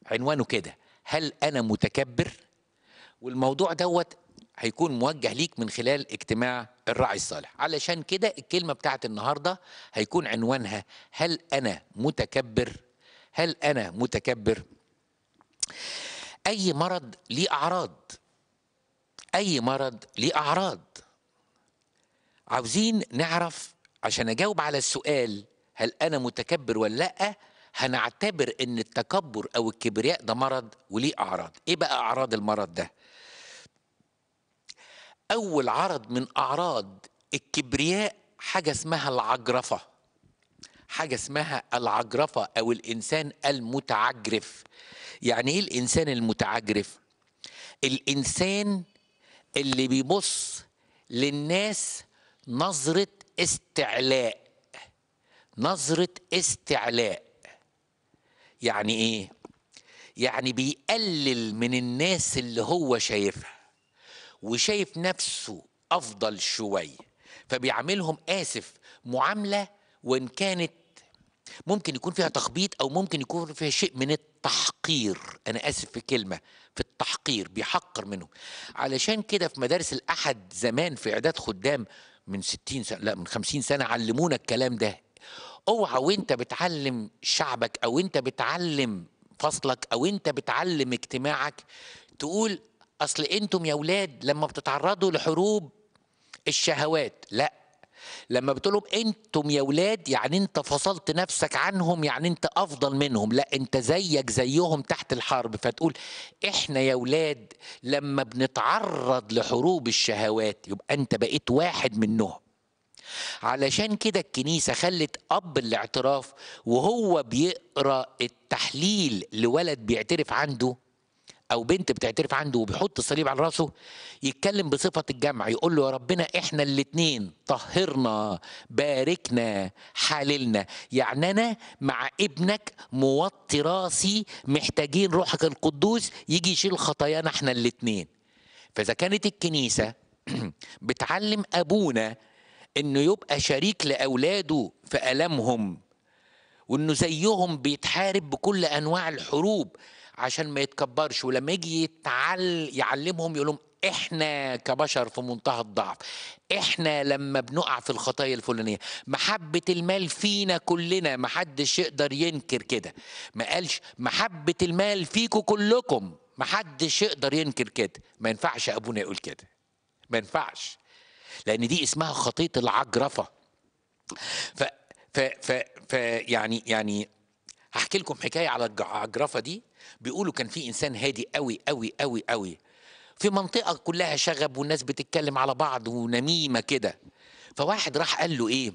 عنوانه كده هل انا متكبر والموضوع دوت هيكون موجه ليك من خلال اجتماع الراعي الصالح علشان كده الكلمة بتاعت النهاردة هيكون عنوانها هل أنا متكبر هل أنا متكبر أي مرض ليه أعراض أي مرض ليه أعراض عاوزين نعرف عشان أجاوب على السؤال هل أنا متكبر ولا لأ هنعتبر ان التكبر او الكبرياء ده مرض وليه اعراض ايه بقى اعراض المرض ده أول عرض من أعراض الكبرياء حاجة اسمها العجرفة حاجة اسمها العجرفة أو الإنسان المتعجرف يعني إيه الإنسان المتعجرف؟ الإنسان اللي بيبص للناس نظرة استعلاء نظرة استعلاء يعني إيه؟ يعني بيقلل من الناس اللي هو شايفها وشايف نفسه افضل شويه فبيعاملهم اسف معامله وان كانت ممكن يكون فيها تخبيط او ممكن يكون فيها شيء من التحقير انا اسف في كلمه في التحقير بيحقر منهم علشان كده في مدارس الاحد زمان في اعداد خدام من 60 سنه لا من 50 سنه علمونا الكلام ده اوعى وانت بتعلم شعبك او انت بتعلم فصلك او انت بتعلم اجتماعك تقول اصل انتم يا اولاد لما بتتعرضوا لحروب الشهوات لا لما بتقولهم انتم يا اولاد يعني انت فصلت نفسك عنهم يعني انت افضل منهم لا انت زيك زيهم تحت الحرب فتقول احنا يا اولاد لما بنتعرض لحروب الشهوات يبقى انت بقيت واحد منهم علشان كده الكنيسة خلت أب الاعتراف وهو بيقرأ التحليل لولد بيعترف عنده او بنت بتعترف عنده وبيحط الصليب على راسه يتكلم بصفه الجمع يقول له يا ربنا احنا الاثنين طهرنا باركنا حللنا يعني انا مع ابنك موطي راسي محتاجين روحك القدوس يجي يشيل خطايانا احنا الاثنين فاذا كانت الكنيسه بتعلم ابونا انه يبقى شريك لاولاده في المهم وانه زيهم بيتحارب بكل انواع الحروب عشان ما يتكبرش ولما يجي يتعل يعلمهم يقول لهم احنا كبشر في منتهى الضعف احنا لما بنقع في الخطايا الفلانيه محبه المال فينا كلنا ما حدش يقدر ينكر كده ما قالش محبه المال فيكم كلكم ما حدش يقدر ينكر كده ما ينفعش ابونا يقول كده ما ينفعش لان دي اسمها خطيه العجرفه ف ف ف, ف يعني يعني هحكي لكم حكايه على الجرافه دي بيقولوا كان في انسان هادي قوي قوي قوي قوي في منطقه كلها شغب والناس بتتكلم على بعض ونميمه كده فواحد راح قال له ايه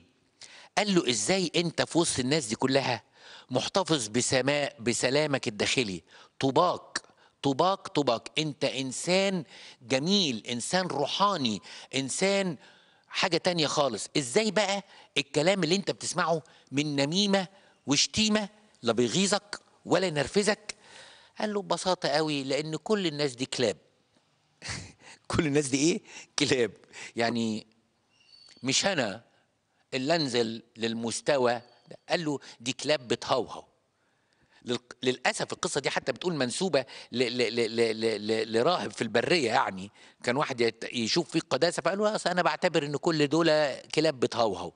قال له ازاي انت في وسط الناس دي كلها محتفظ بسماء بسلامك الداخلي طباك طباك طباك انت انسان جميل انسان روحاني انسان حاجة تانية خالص ازاي بقى الكلام اللي انت بتسمعه من نميمة وشتيمة لا بيغيظك ولا ينرفزك قال له ببساطة قوي لأن كل الناس دي كلاب كل الناس دي إيه؟ كلاب يعني مش أنا اللي أنزل للمستوى ده. قال له دي كلاب بتهوهو للاسف القصه دي حتى بتقول منسوبه لراهب في البريه يعني كان واحد يشوف فيه قداسة فقال له انا بعتبر ان كل دول كلاب بتهوهو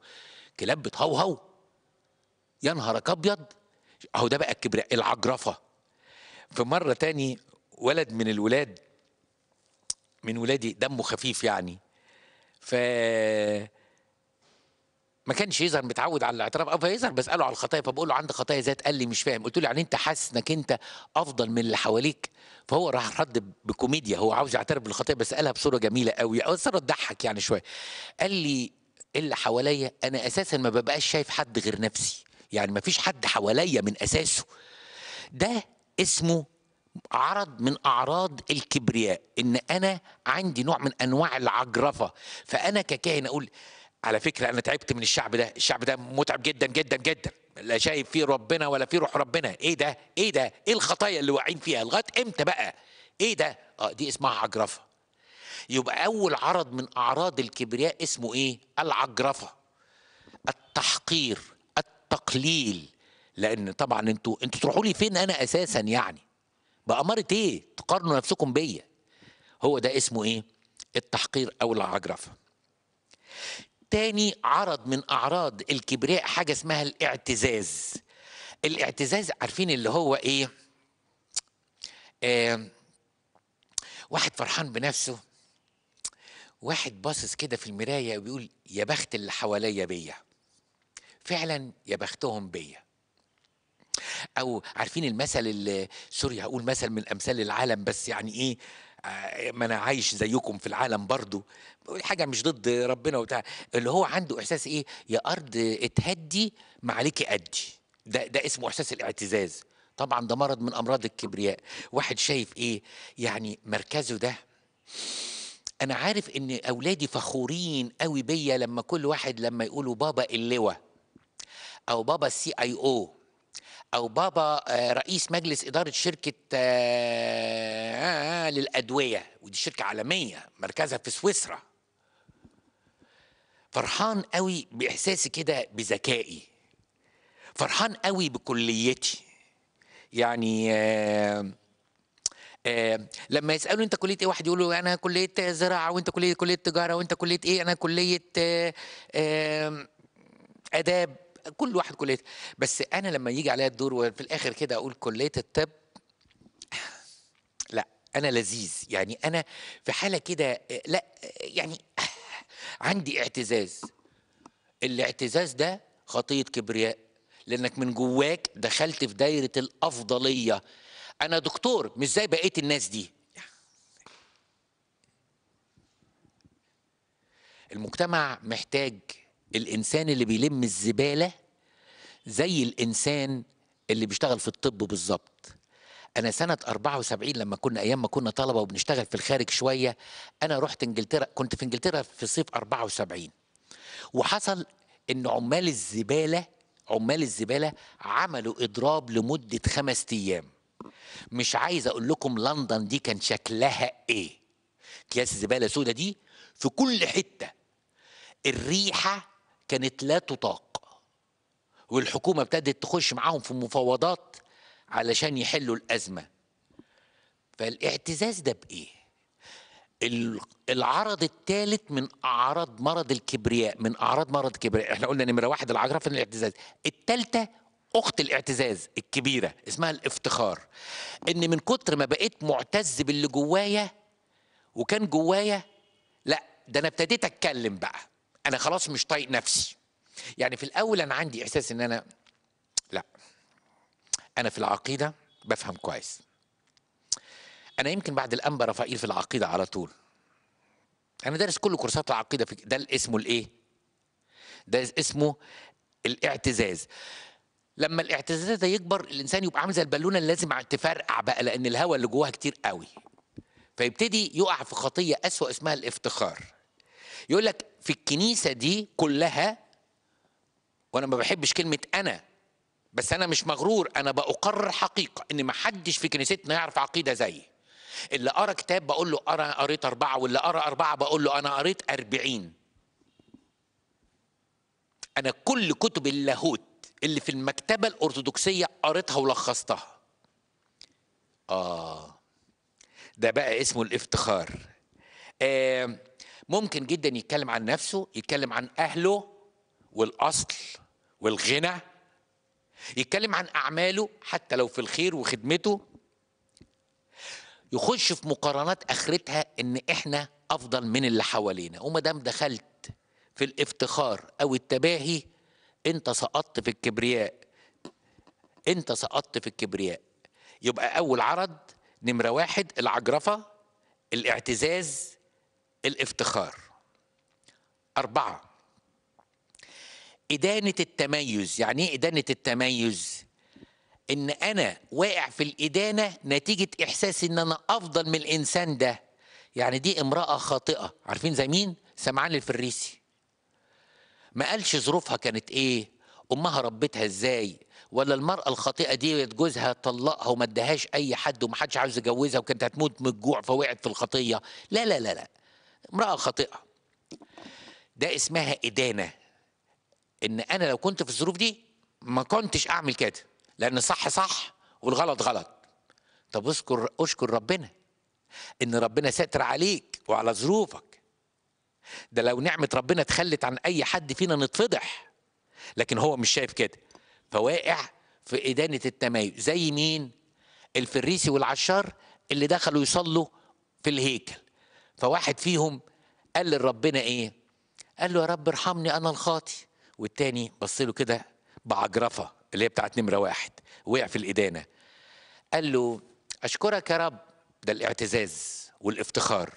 كلاب بتهوهو يا نهارك ابيض اهو ده بقى الكبرياء العجرفه في مره تاني ولد من الولاد من ولادي دمه خفيف يعني ف ما كانش يظهر متعود على الاعتراف او أه، فيظهر بساله على الخطايا فبقول له عندي خطايا ذات قال لي مش فاهم قلت له يعني انت حاسس انك انت افضل من اللي حواليك فهو راح رد بكوميديا هو عاوز يعترف بالخطايا بس قالها بصوره جميله قوي او أه، صار تضحك يعني شويه قال لي إيه اللي حواليا انا اساسا ما ببقاش شايف حد غير نفسي يعني ما فيش حد حواليا من اساسه ده اسمه عرض من اعراض الكبرياء ان انا عندي نوع من انواع العجرفه فانا ككاهن اقول على فكره انا تعبت من الشعب ده الشعب ده متعب جدا جدا جدا لا شايف فيه ربنا ولا فيه روح ربنا ايه ده ايه ده ايه الخطايا اللي واقعين فيها لغايه امتى بقى ايه ده اه دي اسمها عجرفه يبقى اول عرض من اعراض الكبرياء اسمه ايه العجرفه التحقير تقليل لان طبعا انتوا انتوا تروحوا لي فين انا اساسا يعني بأمارة ايه تقارنوا نفسكم بيا هو ده اسمه ايه التحقير او العجرفه تاني عرض من اعراض الكبرياء حاجه اسمها الاعتزاز الاعتزاز عارفين اللي هو ايه آه واحد فرحان بنفسه واحد باصص كده في المرايه وبيقول يا بخت اللي حواليا بيا فعلا يا بختهم بيا او عارفين المثل اللي سوري هقول مثل من امثال العالم بس يعني ايه آه، ما انا عايش زيكم في العالم برضو حاجه مش ضد ربنا وبتاع اللي هو عنده احساس ايه يا ارض اتهدي ما عليكي ادي ده ده اسمه احساس الاعتزاز طبعا ده مرض من امراض الكبرياء واحد شايف ايه يعني مركزه ده انا عارف ان اولادي فخورين قوي بيا لما كل واحد لما يقولوا بابا اللواء او بابا السي اي او او بابا آه، رئيس مجلس اداره شركه آه، آه، للادويه ودي شركه عالميه مركزها في سويسرا فرحان قوي باحساسي كده بذكائي فرحان قوي بكليتي يعني آه لما يسالوا انت كليه ايه واحد يقول له انا كليه زراعه وانت كليه كليه تجاره وانت كليه ايه انا كليه آه اداب كل واحد كليه بس انا لما يجي عليا الدور وفي الاخر كده اقول كليه الطب لا انا لذيذ يعني انا في حاله كده لا يعني عندي اعتزاز الاعتزاز ده خطيه كبرياء لانك من جواك دخلت في دايره الافضليه انا دكتور مش زي بقيه الناس دي المجتمع محتاج الانسان اللي بيلم الزباله زي الانسان اللي بيشتغل في الطب بالظبط انا سنه 74 لما كنا ايام ما كنا طلبه وبنشتغل في الخارج شويه انا رحت انجلترا كنت في انجلترا في صيف 74 وحصل ان عمال الزباله عمال الزباله عملوا اضراب لمده خمس ايام مش عايز اقول لكم لندن دي كان شكلها ايه اكياس الزباله السوداء دي في كل حته الريحه كانت لا تطاق والحكومة ابتدت تخش معاهم في مفاوضات علشان يحلوا الأزمة فالاعتزاز ده بإيه؟ العرض الثالث من أعراض مرض الكبرياء من أعراض مرض الكبرياء احنا قلنا نمرة واحد في الاعتزاز الثالثة أخت الاعتزاز الكبيرة اسمها الافتخار إن من كتر ما بقيت معتز باللي جوايا وكان جوايا لا ده أنا ابتديت أتكلم بقى انا خلاص مش طايق نفسي يعني في الاول انا عندي احساس ان انا لا انا في العقيده بفهم كويس انا يمكن بعد الانبا رفائيل في العقيده على طول انا دارس كل كورسات العقيده في ده اسمه الايه ده اسمه الاعتزاز لما الاعتزاز ده يكبر الانسان يبقى عامل زي البالونه اللي لازم تفرقع بقى لان الهواء اللي جواها كتير قوي فيبتدي يقع في خطيه اسوأ اسمها الافتخار يقول لك في الكنيسه دي كلها وانا ما بحبش كلمه انا بس انا مش مغرور انا باقرر حقيقه ان ما حدش في كنيستنا يعرف عقيده زيي اللي قرا كتاب بقول له انا قريت اربعه واللي قرا اربعه بقول له انا قريت أربعين انا كل كتب اللاهوت اللي في المكتبه الارثوذكسيه قريتها ولخصتها اه ده بقى اسمه الافتخار آه ممكن جدا يتكلم عن نفسه يتكلم عن أهله والأصل والغنى يتكلم عن أعماله حتى لو في الخير وخدمته يخش في مقارنات آخرتها إن إحنا أفضل من اللي حوالينا وما دام دخلت في الافتخار أو التباهي أنت سقطت في الكبرياء أنت سقطت في الكبرياء يبقى أول عرض نمرة واحد العجرفة الاعتزاز الافتخار أربعة إدانة التميز يعني إيه إدانة التميز؟ إن أنا واقع في الإدانة نتيجة إحساسي إن أنا أفضل من الإنسان ده يعني دي امرأة خاطئة عارفين زي مين؟ سمعان الفريسي ما قالش ظروفها كانت إيه أمها ربتها إزاي ولا المرأة الخاطئة دي جوزها طلقها وما ادهاش أي حد ومحدش عاوز يجوزها وكانت هتموت من الجوع فوقعت في الخطية لا لا لا لا امرأة خاطئة ده اسمها إدانة إن أنا لو كنت في الظروف دي ما كنتش أعمل كده لأن صح صح والغلط غلط طب اذكر أشكر ربنا إن ربنا ساتر عليك وعلى ظروفك ده لو نعمة ربنا تخلت عن أي حد فينا نتفضح لكن هو مش شايف كده فواقع في إدانة التمايز زي مين الفريسي والعشار اللي دخلوا يصلوا في الهيكل فواحد فيهم قال لربنا ايه قال له يا رب ارحمني انا الخاطي والتاني بص له كده بعجرفه اللي هي بتاعت نمره واحد وقع في الادانه قال له اشكرك يا رب ده الاعتزاز والافتخار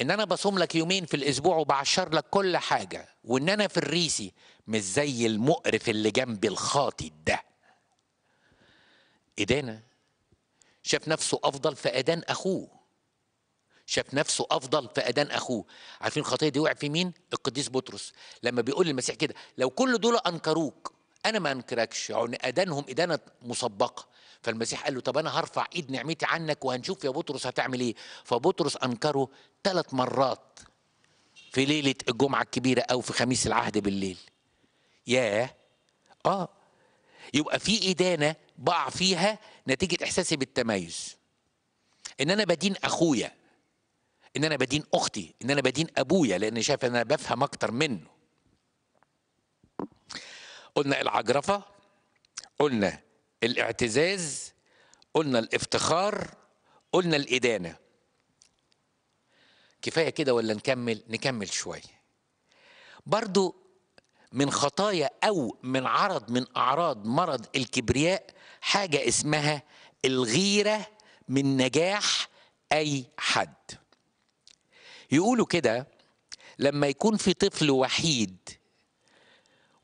ان انا بصوم لك يومين في الاسبوع وبعشر لك كل حاجه وان انا في الريسي مش زي المقرف اللي جنبي الخاطي ده ادانه شاف نفسه افضل في اخوه شاف نفسه افضل في أدان اخوه عارفين الخطيه دي وقع في مين القديس بطرس لما بيقول للمسيح كده لو كل دول انكروك انا ما انكركش يعني ادانهم ادانه مسبقه فالمسيح قال له طب انا هرفع ايد نعمتي عنك وهنشوف يا بطرس هتعمل ايه فبطرس انكره ثلاث مرات في ليله الجمعه الكبيره او في خميس العهد بالليل ياه اه يبقى في ادانه بقع فيها نتيجه احساسي بالتميز ان انا بدين اخويا ان انا بدين اختي ان انا بدين ابويا لان شايف ان انا بفهم اكتر منه قلنا العجرفه قلنا الاعتزاز قلنا الافتخار قلنا الادانه كفايه كده ولا نكمل نكمل شويه برضو من خطايا او من عرض من اعراض مرض الكبرياء حاجه اسمها الغيره من نجاح اي حد يقولوا كده لما يكون في طفل وحيد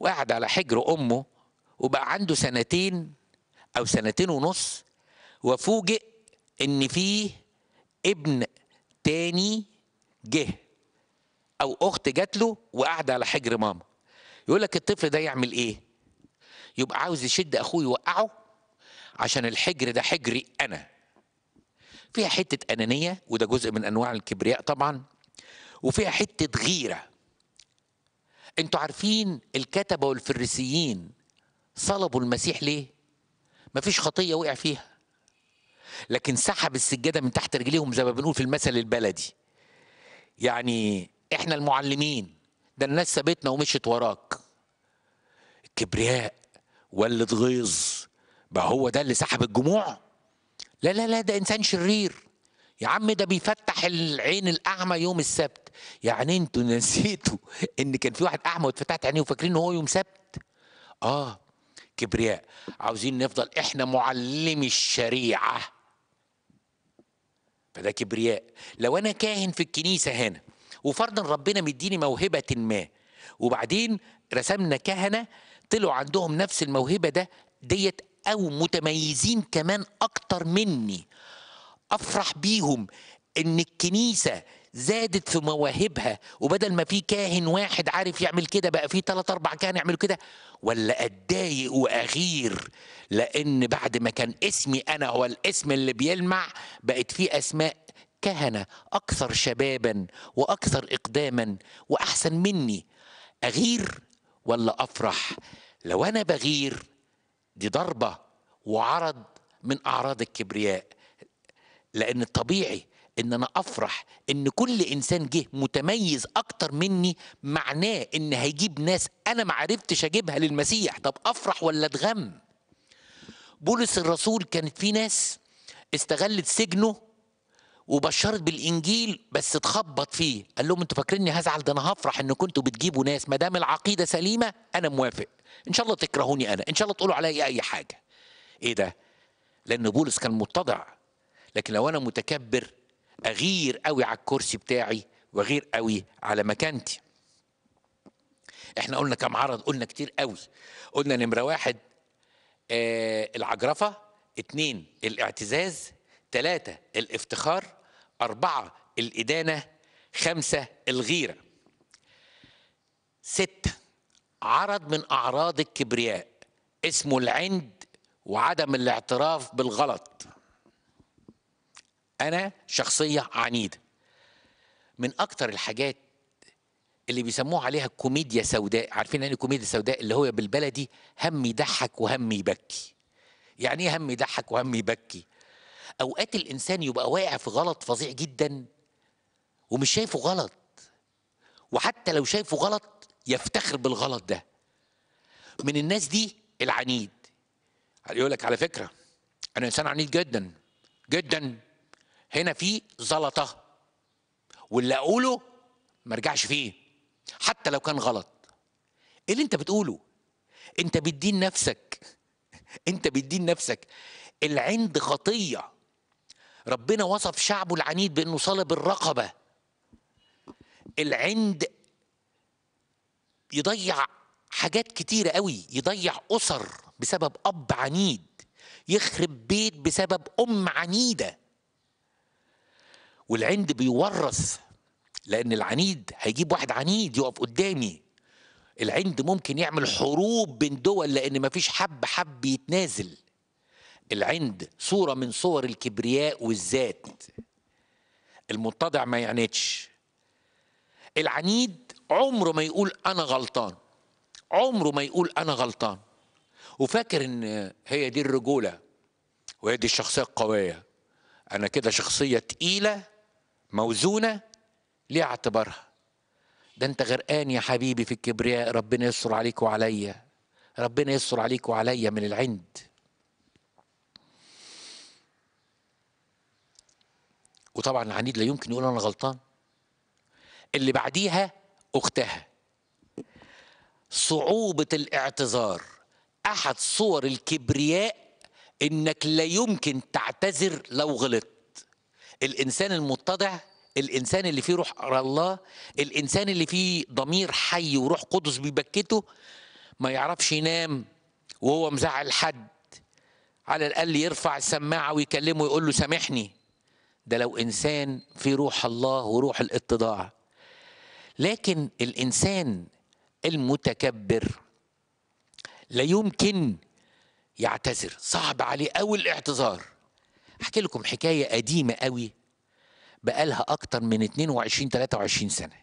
وقعد على حجر امه وبقى عنده سنتين او سنتين ونص وفوجئ ان فيه ابن تاني جه او اخت جات له وقاعده على حجر ماما يقول لك الطفل ده يعمل ايه يبقى عاوز يشد اخوه يوقعه عشان الحجر ده حجري انا فيها حته انانيه وده جزء من انواع الكبرياء طبعا وفيها حتة غيرة انتوا عارفين الكتبة والفريسيين صلبوا المسيح ليه مفيش خطية وقع فيها لكن سحب السجادة من تحت رجليهم زي ما بنقول في المثل البلدي يعني احنا المعلمين ده الناس سابتنا ومشت وراك كبرياء ولد غيظ بقى هو ده اللي سحب الجموع لا لا لا ده انسان شرير يا عم ده بيفت راح العين الاعمى يوم السبت يعني انتوا نسيتوا ان كان في واحد اعمى واتفتحت عينيه وفاكرين ان هو يوم سبت اه كبرياء عاوزين نفضل احنا معلمي الشريعه فده كبرياء لو انا كاهن في الكنيسه هنا وفرضا ربنا مديني موهبه ما وبعدين رسمنا كهنه طلعوا عندهم نفس الموهبه ده ديت او متميزين كمان اكتر مني افرح بيهم ان الكنيسه زادت في مواهبها وبدل ما في كاهن واحد عارف يعمل كده بقى في ثلاث اربع كاهن يعملوا كده ولا اتضايق واغير لان بعد ما كان اسمي انا هو الاسم اللي بيلمع بقت في اسماء كهنه اكثر شبابا واكثر اقداما واحسن مني اغير ولا افرح لو انا بغير دي ضربه وعرض من اعراض الكبرياء لان الطبيعي ان انا افرح ان كل انسان جه متميز اكتر مني معناه ان هيجيب ناس انا ما عرفتش اجيبها للمسيح طب افرح ولا اتغم بولس الرسول كانت في ناس استغلت سجنه وبشرت بالانجيل بس اتخبط فيه قال لهم انتوا فاكريني هزعل ده انا هفرح ان كنتوا بتجيبوا ناس ما دام العقيده سليمه انا موافق ان شاء الله تكرهوني انا ان شاء الله تقولوا عليا اي حاجه ايه ده لان بولس كان متضع لكن لو انا متكبر اغير قوي على الكرسي بتاعي واغير قوي على مكانتي احنا قلنا كم عرض قلنا كتير قوي قلنا نمره واحد آه العجرفه اتنين الاعتزاز تلاته الافتخار اربعه الادانه خمسه الغيره سته عرض من اعراض الكبرياء اسمه العند وعدم الاعتراف بالغلط انا شخصيه عنيده من اكتر الحاجات اللي بيسموه عليها الكوميديا سوداء عارفين يعني إيه كوميديا سوداء اللي هو بالبلدي هم يضحك وهم يبكي يعني ايه هم يضحك وهم يبكي اوقات الانسان يبقى واقع في غلط فظيع جدا ومش شايفه غلط وحتى لو شايفه غلط يفتخر بالغلط ده من الناس دي العنيد يقول لك على فكره انا انسان عنيد جدا جدا هنا في زلطه واللي اقوله ما ارجعش فيه حتى لو كان غلط ايه اللي انت بتقوله انت بتدين نفسك انت بتدين نفسك العند خطيه ربنا وصف شعبه العنيد بانه صلب الرقبه العند يضيع حاجات كتيره قوي يضيع اسر بسبب اب عنيد يخرب بيت بسبب ام عنيده والعند بيورث لأن العنيد هيجيب واحد عنيد يقف قدامي العند ممكن يعمل حروب بين دول لأن مفيش حب حب يتنازل العند صورة من صور الكبرياء والذات المتضع ما يعاندش العنيد عمره ما يقول أنا غلطان عمره ما يقول أنا غلطان وفاكر إن هي دي الرجولة وهي دي الشخصية القوية أنا كده شخصية تقيلة موزونة ليه اعتبارها ده انت غرقان يا حبيبي في الكبرياء ربنا يستر عليك وعليا ربنا يستر عليك وعليا من العند وطبعا العنيد لا يمكن يقول انا غلطان اللي بعديها اختها صعوبة الاعتذار أحد صور الكبرياء إنك لا يمكن تعتذر لو غلطت الانسان المتضع الانسان اللي فيه روح الله الانسان اللي فيه ضمير حي وروح قدس بيبكته ما يعرفش ينام وهو مزعل حد على الاقل يرفع السماعه ويكلمه ويقول له سامحني ده لو انسان في روح الله وروح الاتضاع لكن الانسان المتكبر لا يمكن يعتذر صعب عليه قوي الاعتذار احكي لكم حكايه قديمه قوي بقالها اكتر من 22 23 سنه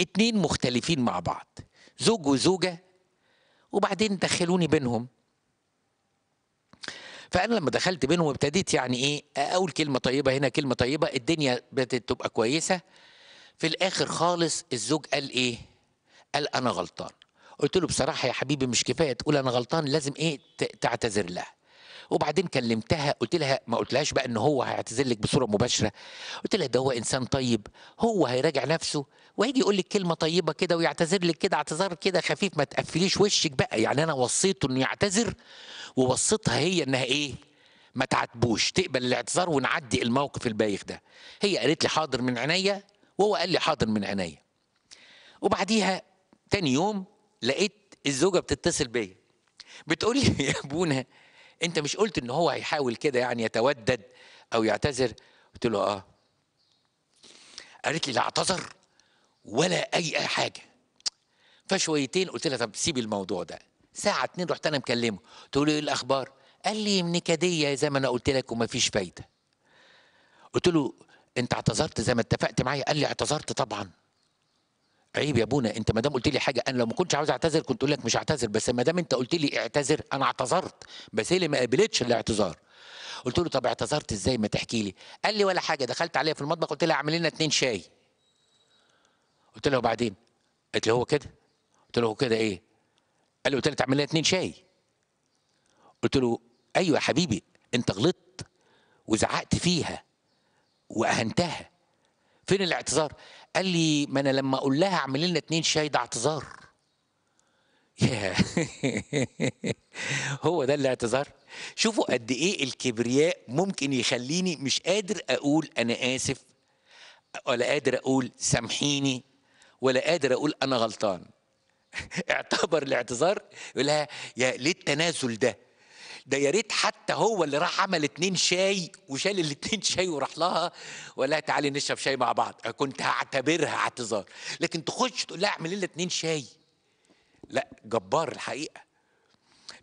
اتنين مختلفين مع بعض زوج وزوجه وبعدين دخلوني بينهم فانا لما دخلت بينهم ابتديت يعني ايه اقول كلمه طيبه هنا كلمه طيبه الدنيا بدات تبقى كويسه في الاخر خالص الزوج قال ايه قال انا غلطان قلت له بصراحه يا حبيبي مش كفايه تقول انا غلطان لازم ايه تعتذر لها وبعدين كلمتها قلت لها ما قلتلهاش بقى ان هو هيعتذر لك بصوره مباشره قلت لها ده هو انسان طيب هو هيراجع نفسه وهيجي يقول لك كلمه طيبه كده ويعتذر لك كده اعتذار كده خفيف ما تقفليش وشك بقى يعني انا وصيته انه يعتذر ووصيتها هي انها ايه ما تعاتبوش تقبل الاعتذار ونعدي الموقف البايخ ده هي قالت لي حاضر من عينيا وهو قال لي حاضر من عينيا وبعديها تاني يوم لقيت الزوجه بتتصل بيا بتقول لي يا ابونا انت مش قلت ان هو هيحاول كده يعني يتودد او يعتذر قلت له اه قالت لي لا اعتذر ولا اي حاجه فشويتين قلت لها طب سيب الموضوع ده ساعه اتنين رحت انا مكلمه قلت له ايه الاخبار قال لي نكديه زي ما انا قلت لك ومفيش فايده قلت له انت اعتذرت زي ما اتفقت معايا قال لي اعتذرت طبعا عيب يا ابونا انت ما دام قلت لي حاجه انا لو ما كنتش عاوز اعتذر كنت اقول لك مش اعتذر بس ما دام انت قلت لي اعتذر انا اعتذرت بس هي اللي ما قبلتش الاعتذار قلت له طب اعتذرت ازاي ما تحكي لي قال لي ولا حاجه دخلت عليها في المطبخ قلت لها اعمل لنا اتنين شاي قلت له وبعدين قالت لي هو كده قلت له هو كده ايه قال لي قلت لها تعمل لنا اتنين شاي قلت له ايوه يا حبيبي انت غلطت وزعقت فيها واهنتها فين الاعتذار قال لي ما انا لما اقول لها اعمل لنا اتنين شاي ده اعتذار هو ده الاعتذار شوفوا قد ايه الكبرياء ممكن يخليني مش قادر اقول انا اسف ولا قادر اقول سامحيني ولا قادر اقول انا غلطان اعتبر الاعتذار يقول لها يا ليه التنازل ده ده يا ريت حتى هو اللي راح عمل اتنين شاي وشال الاتنين شاي وراح لها ولا تعالي نشرب شاي مع بعض كنت هعتبرها اعتذار لكن تخش تقول لها اعمل لي اتنين شاي لا جبار الحقيقه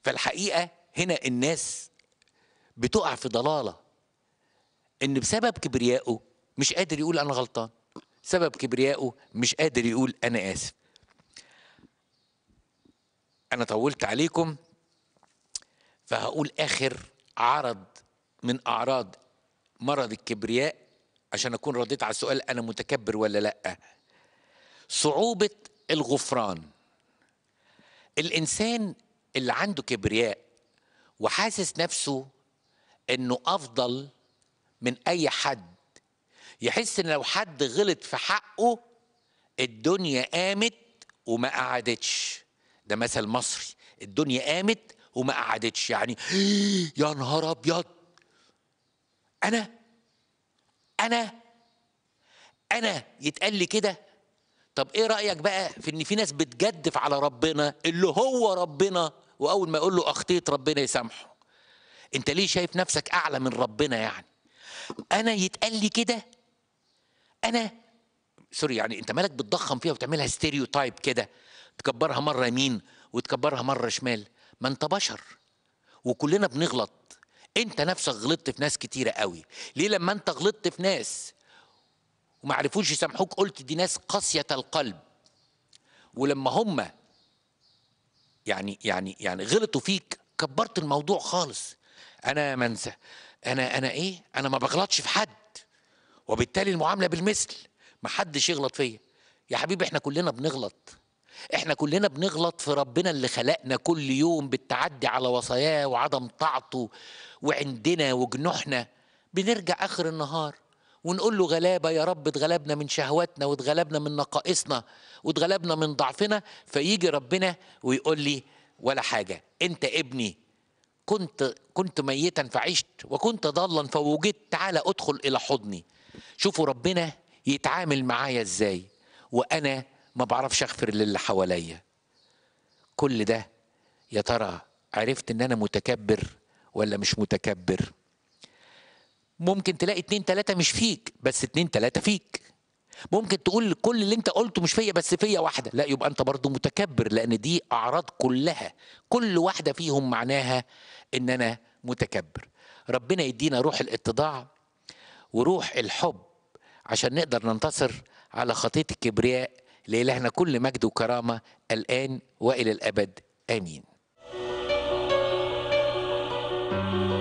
فالحقيقه هنا الناس بتقع في ضلاله ان بسبب كبريائه مش قادر يقول انا غلطان سبب كبريائه مش قادر يقول انا اسف انا طولت عليكم فهقول اخر عرض من اعراض مرض الكبرياء عشان اكون رديت على السؤال انا متكبر ولا لا صعوبه الغفران الانسان اللي عنده كبرياء وحاسس نفسه انه افضل من اي حد يحس ان لو حد غلط في حقه الدنيا قامت وما قعدتش ده مثل مصري الدنيا قامت وما قعدتش يعني يا نهار ابيض انا انا انا يتقال لي كده طب ايه رايك بقى في ان في ناس بتجدف على ربنا اللي هو ربنا واول ما يقول له اخطيت ربنا يسامحه انت ليه شايف نفسك اعلى من ربنا يعني انا يتقال لي كده انا سوري يعني انت مالك بتضخم فيها وتعملها ستيريو تايب كده تكبرها مره يمين وتكبرها مره شمال ما انت بشر وكلنا بنغلط انت نفسك غلطت في ناس كتيرة قوي ليه لما انت غلطت في ناس وما عرفوش يسامحوك قلت دي ناس قاسية القلب ولما هم يعني يعني يعني غلطوا فيك كبرت الموضوع خالص انا منسى انا انا ايه انا ما بغلطش في حد وبالتالي المعامله بالمثل ما حدش يغلط فيا يا حبيبي احنا كلنا بنغلط احنا كلنا بنغلط في ربنا اللي خلقنا كل يوم بالتعدي على وصاياه وعدم طاعته وعندنا وجنوحنا بنرجع اخر النهار ونقول له غلابه يا رب اتغلبنا من شهواتنا واتغلبنا من نقائصنا واتغلبنا من ضعفنا فيجي ربنا ويقول لي ولا حاجه انت ابني كنت كنت ميتا فعشت وكنت ضالا فوجدت تعالى ادخل الى حضني شوفوا ربنا يتعامل معايا ازاي وانا ما بعرفش اغفر للي حواليا كل ده يا ترى عرفت ان انا متكبر ولا مش متكبر ممكن تلاقي اتنين تلاتة مش فيك بس اتنين تلاتة فيك ممكن تقول كل اللي انت قلته مش فيا بس فيا واحدة لا يبقى انت برضو متكبر لان دي اعراض كلها كل واحدة فيهم معناها ان انا متكبر ربنا يدينا روح الاتضاع وروح الحب عشان نقدر ننتصر على خطية الكبرياء لإلهنا كل مجد وكرامة الآن وإلى الأبد آمين thank you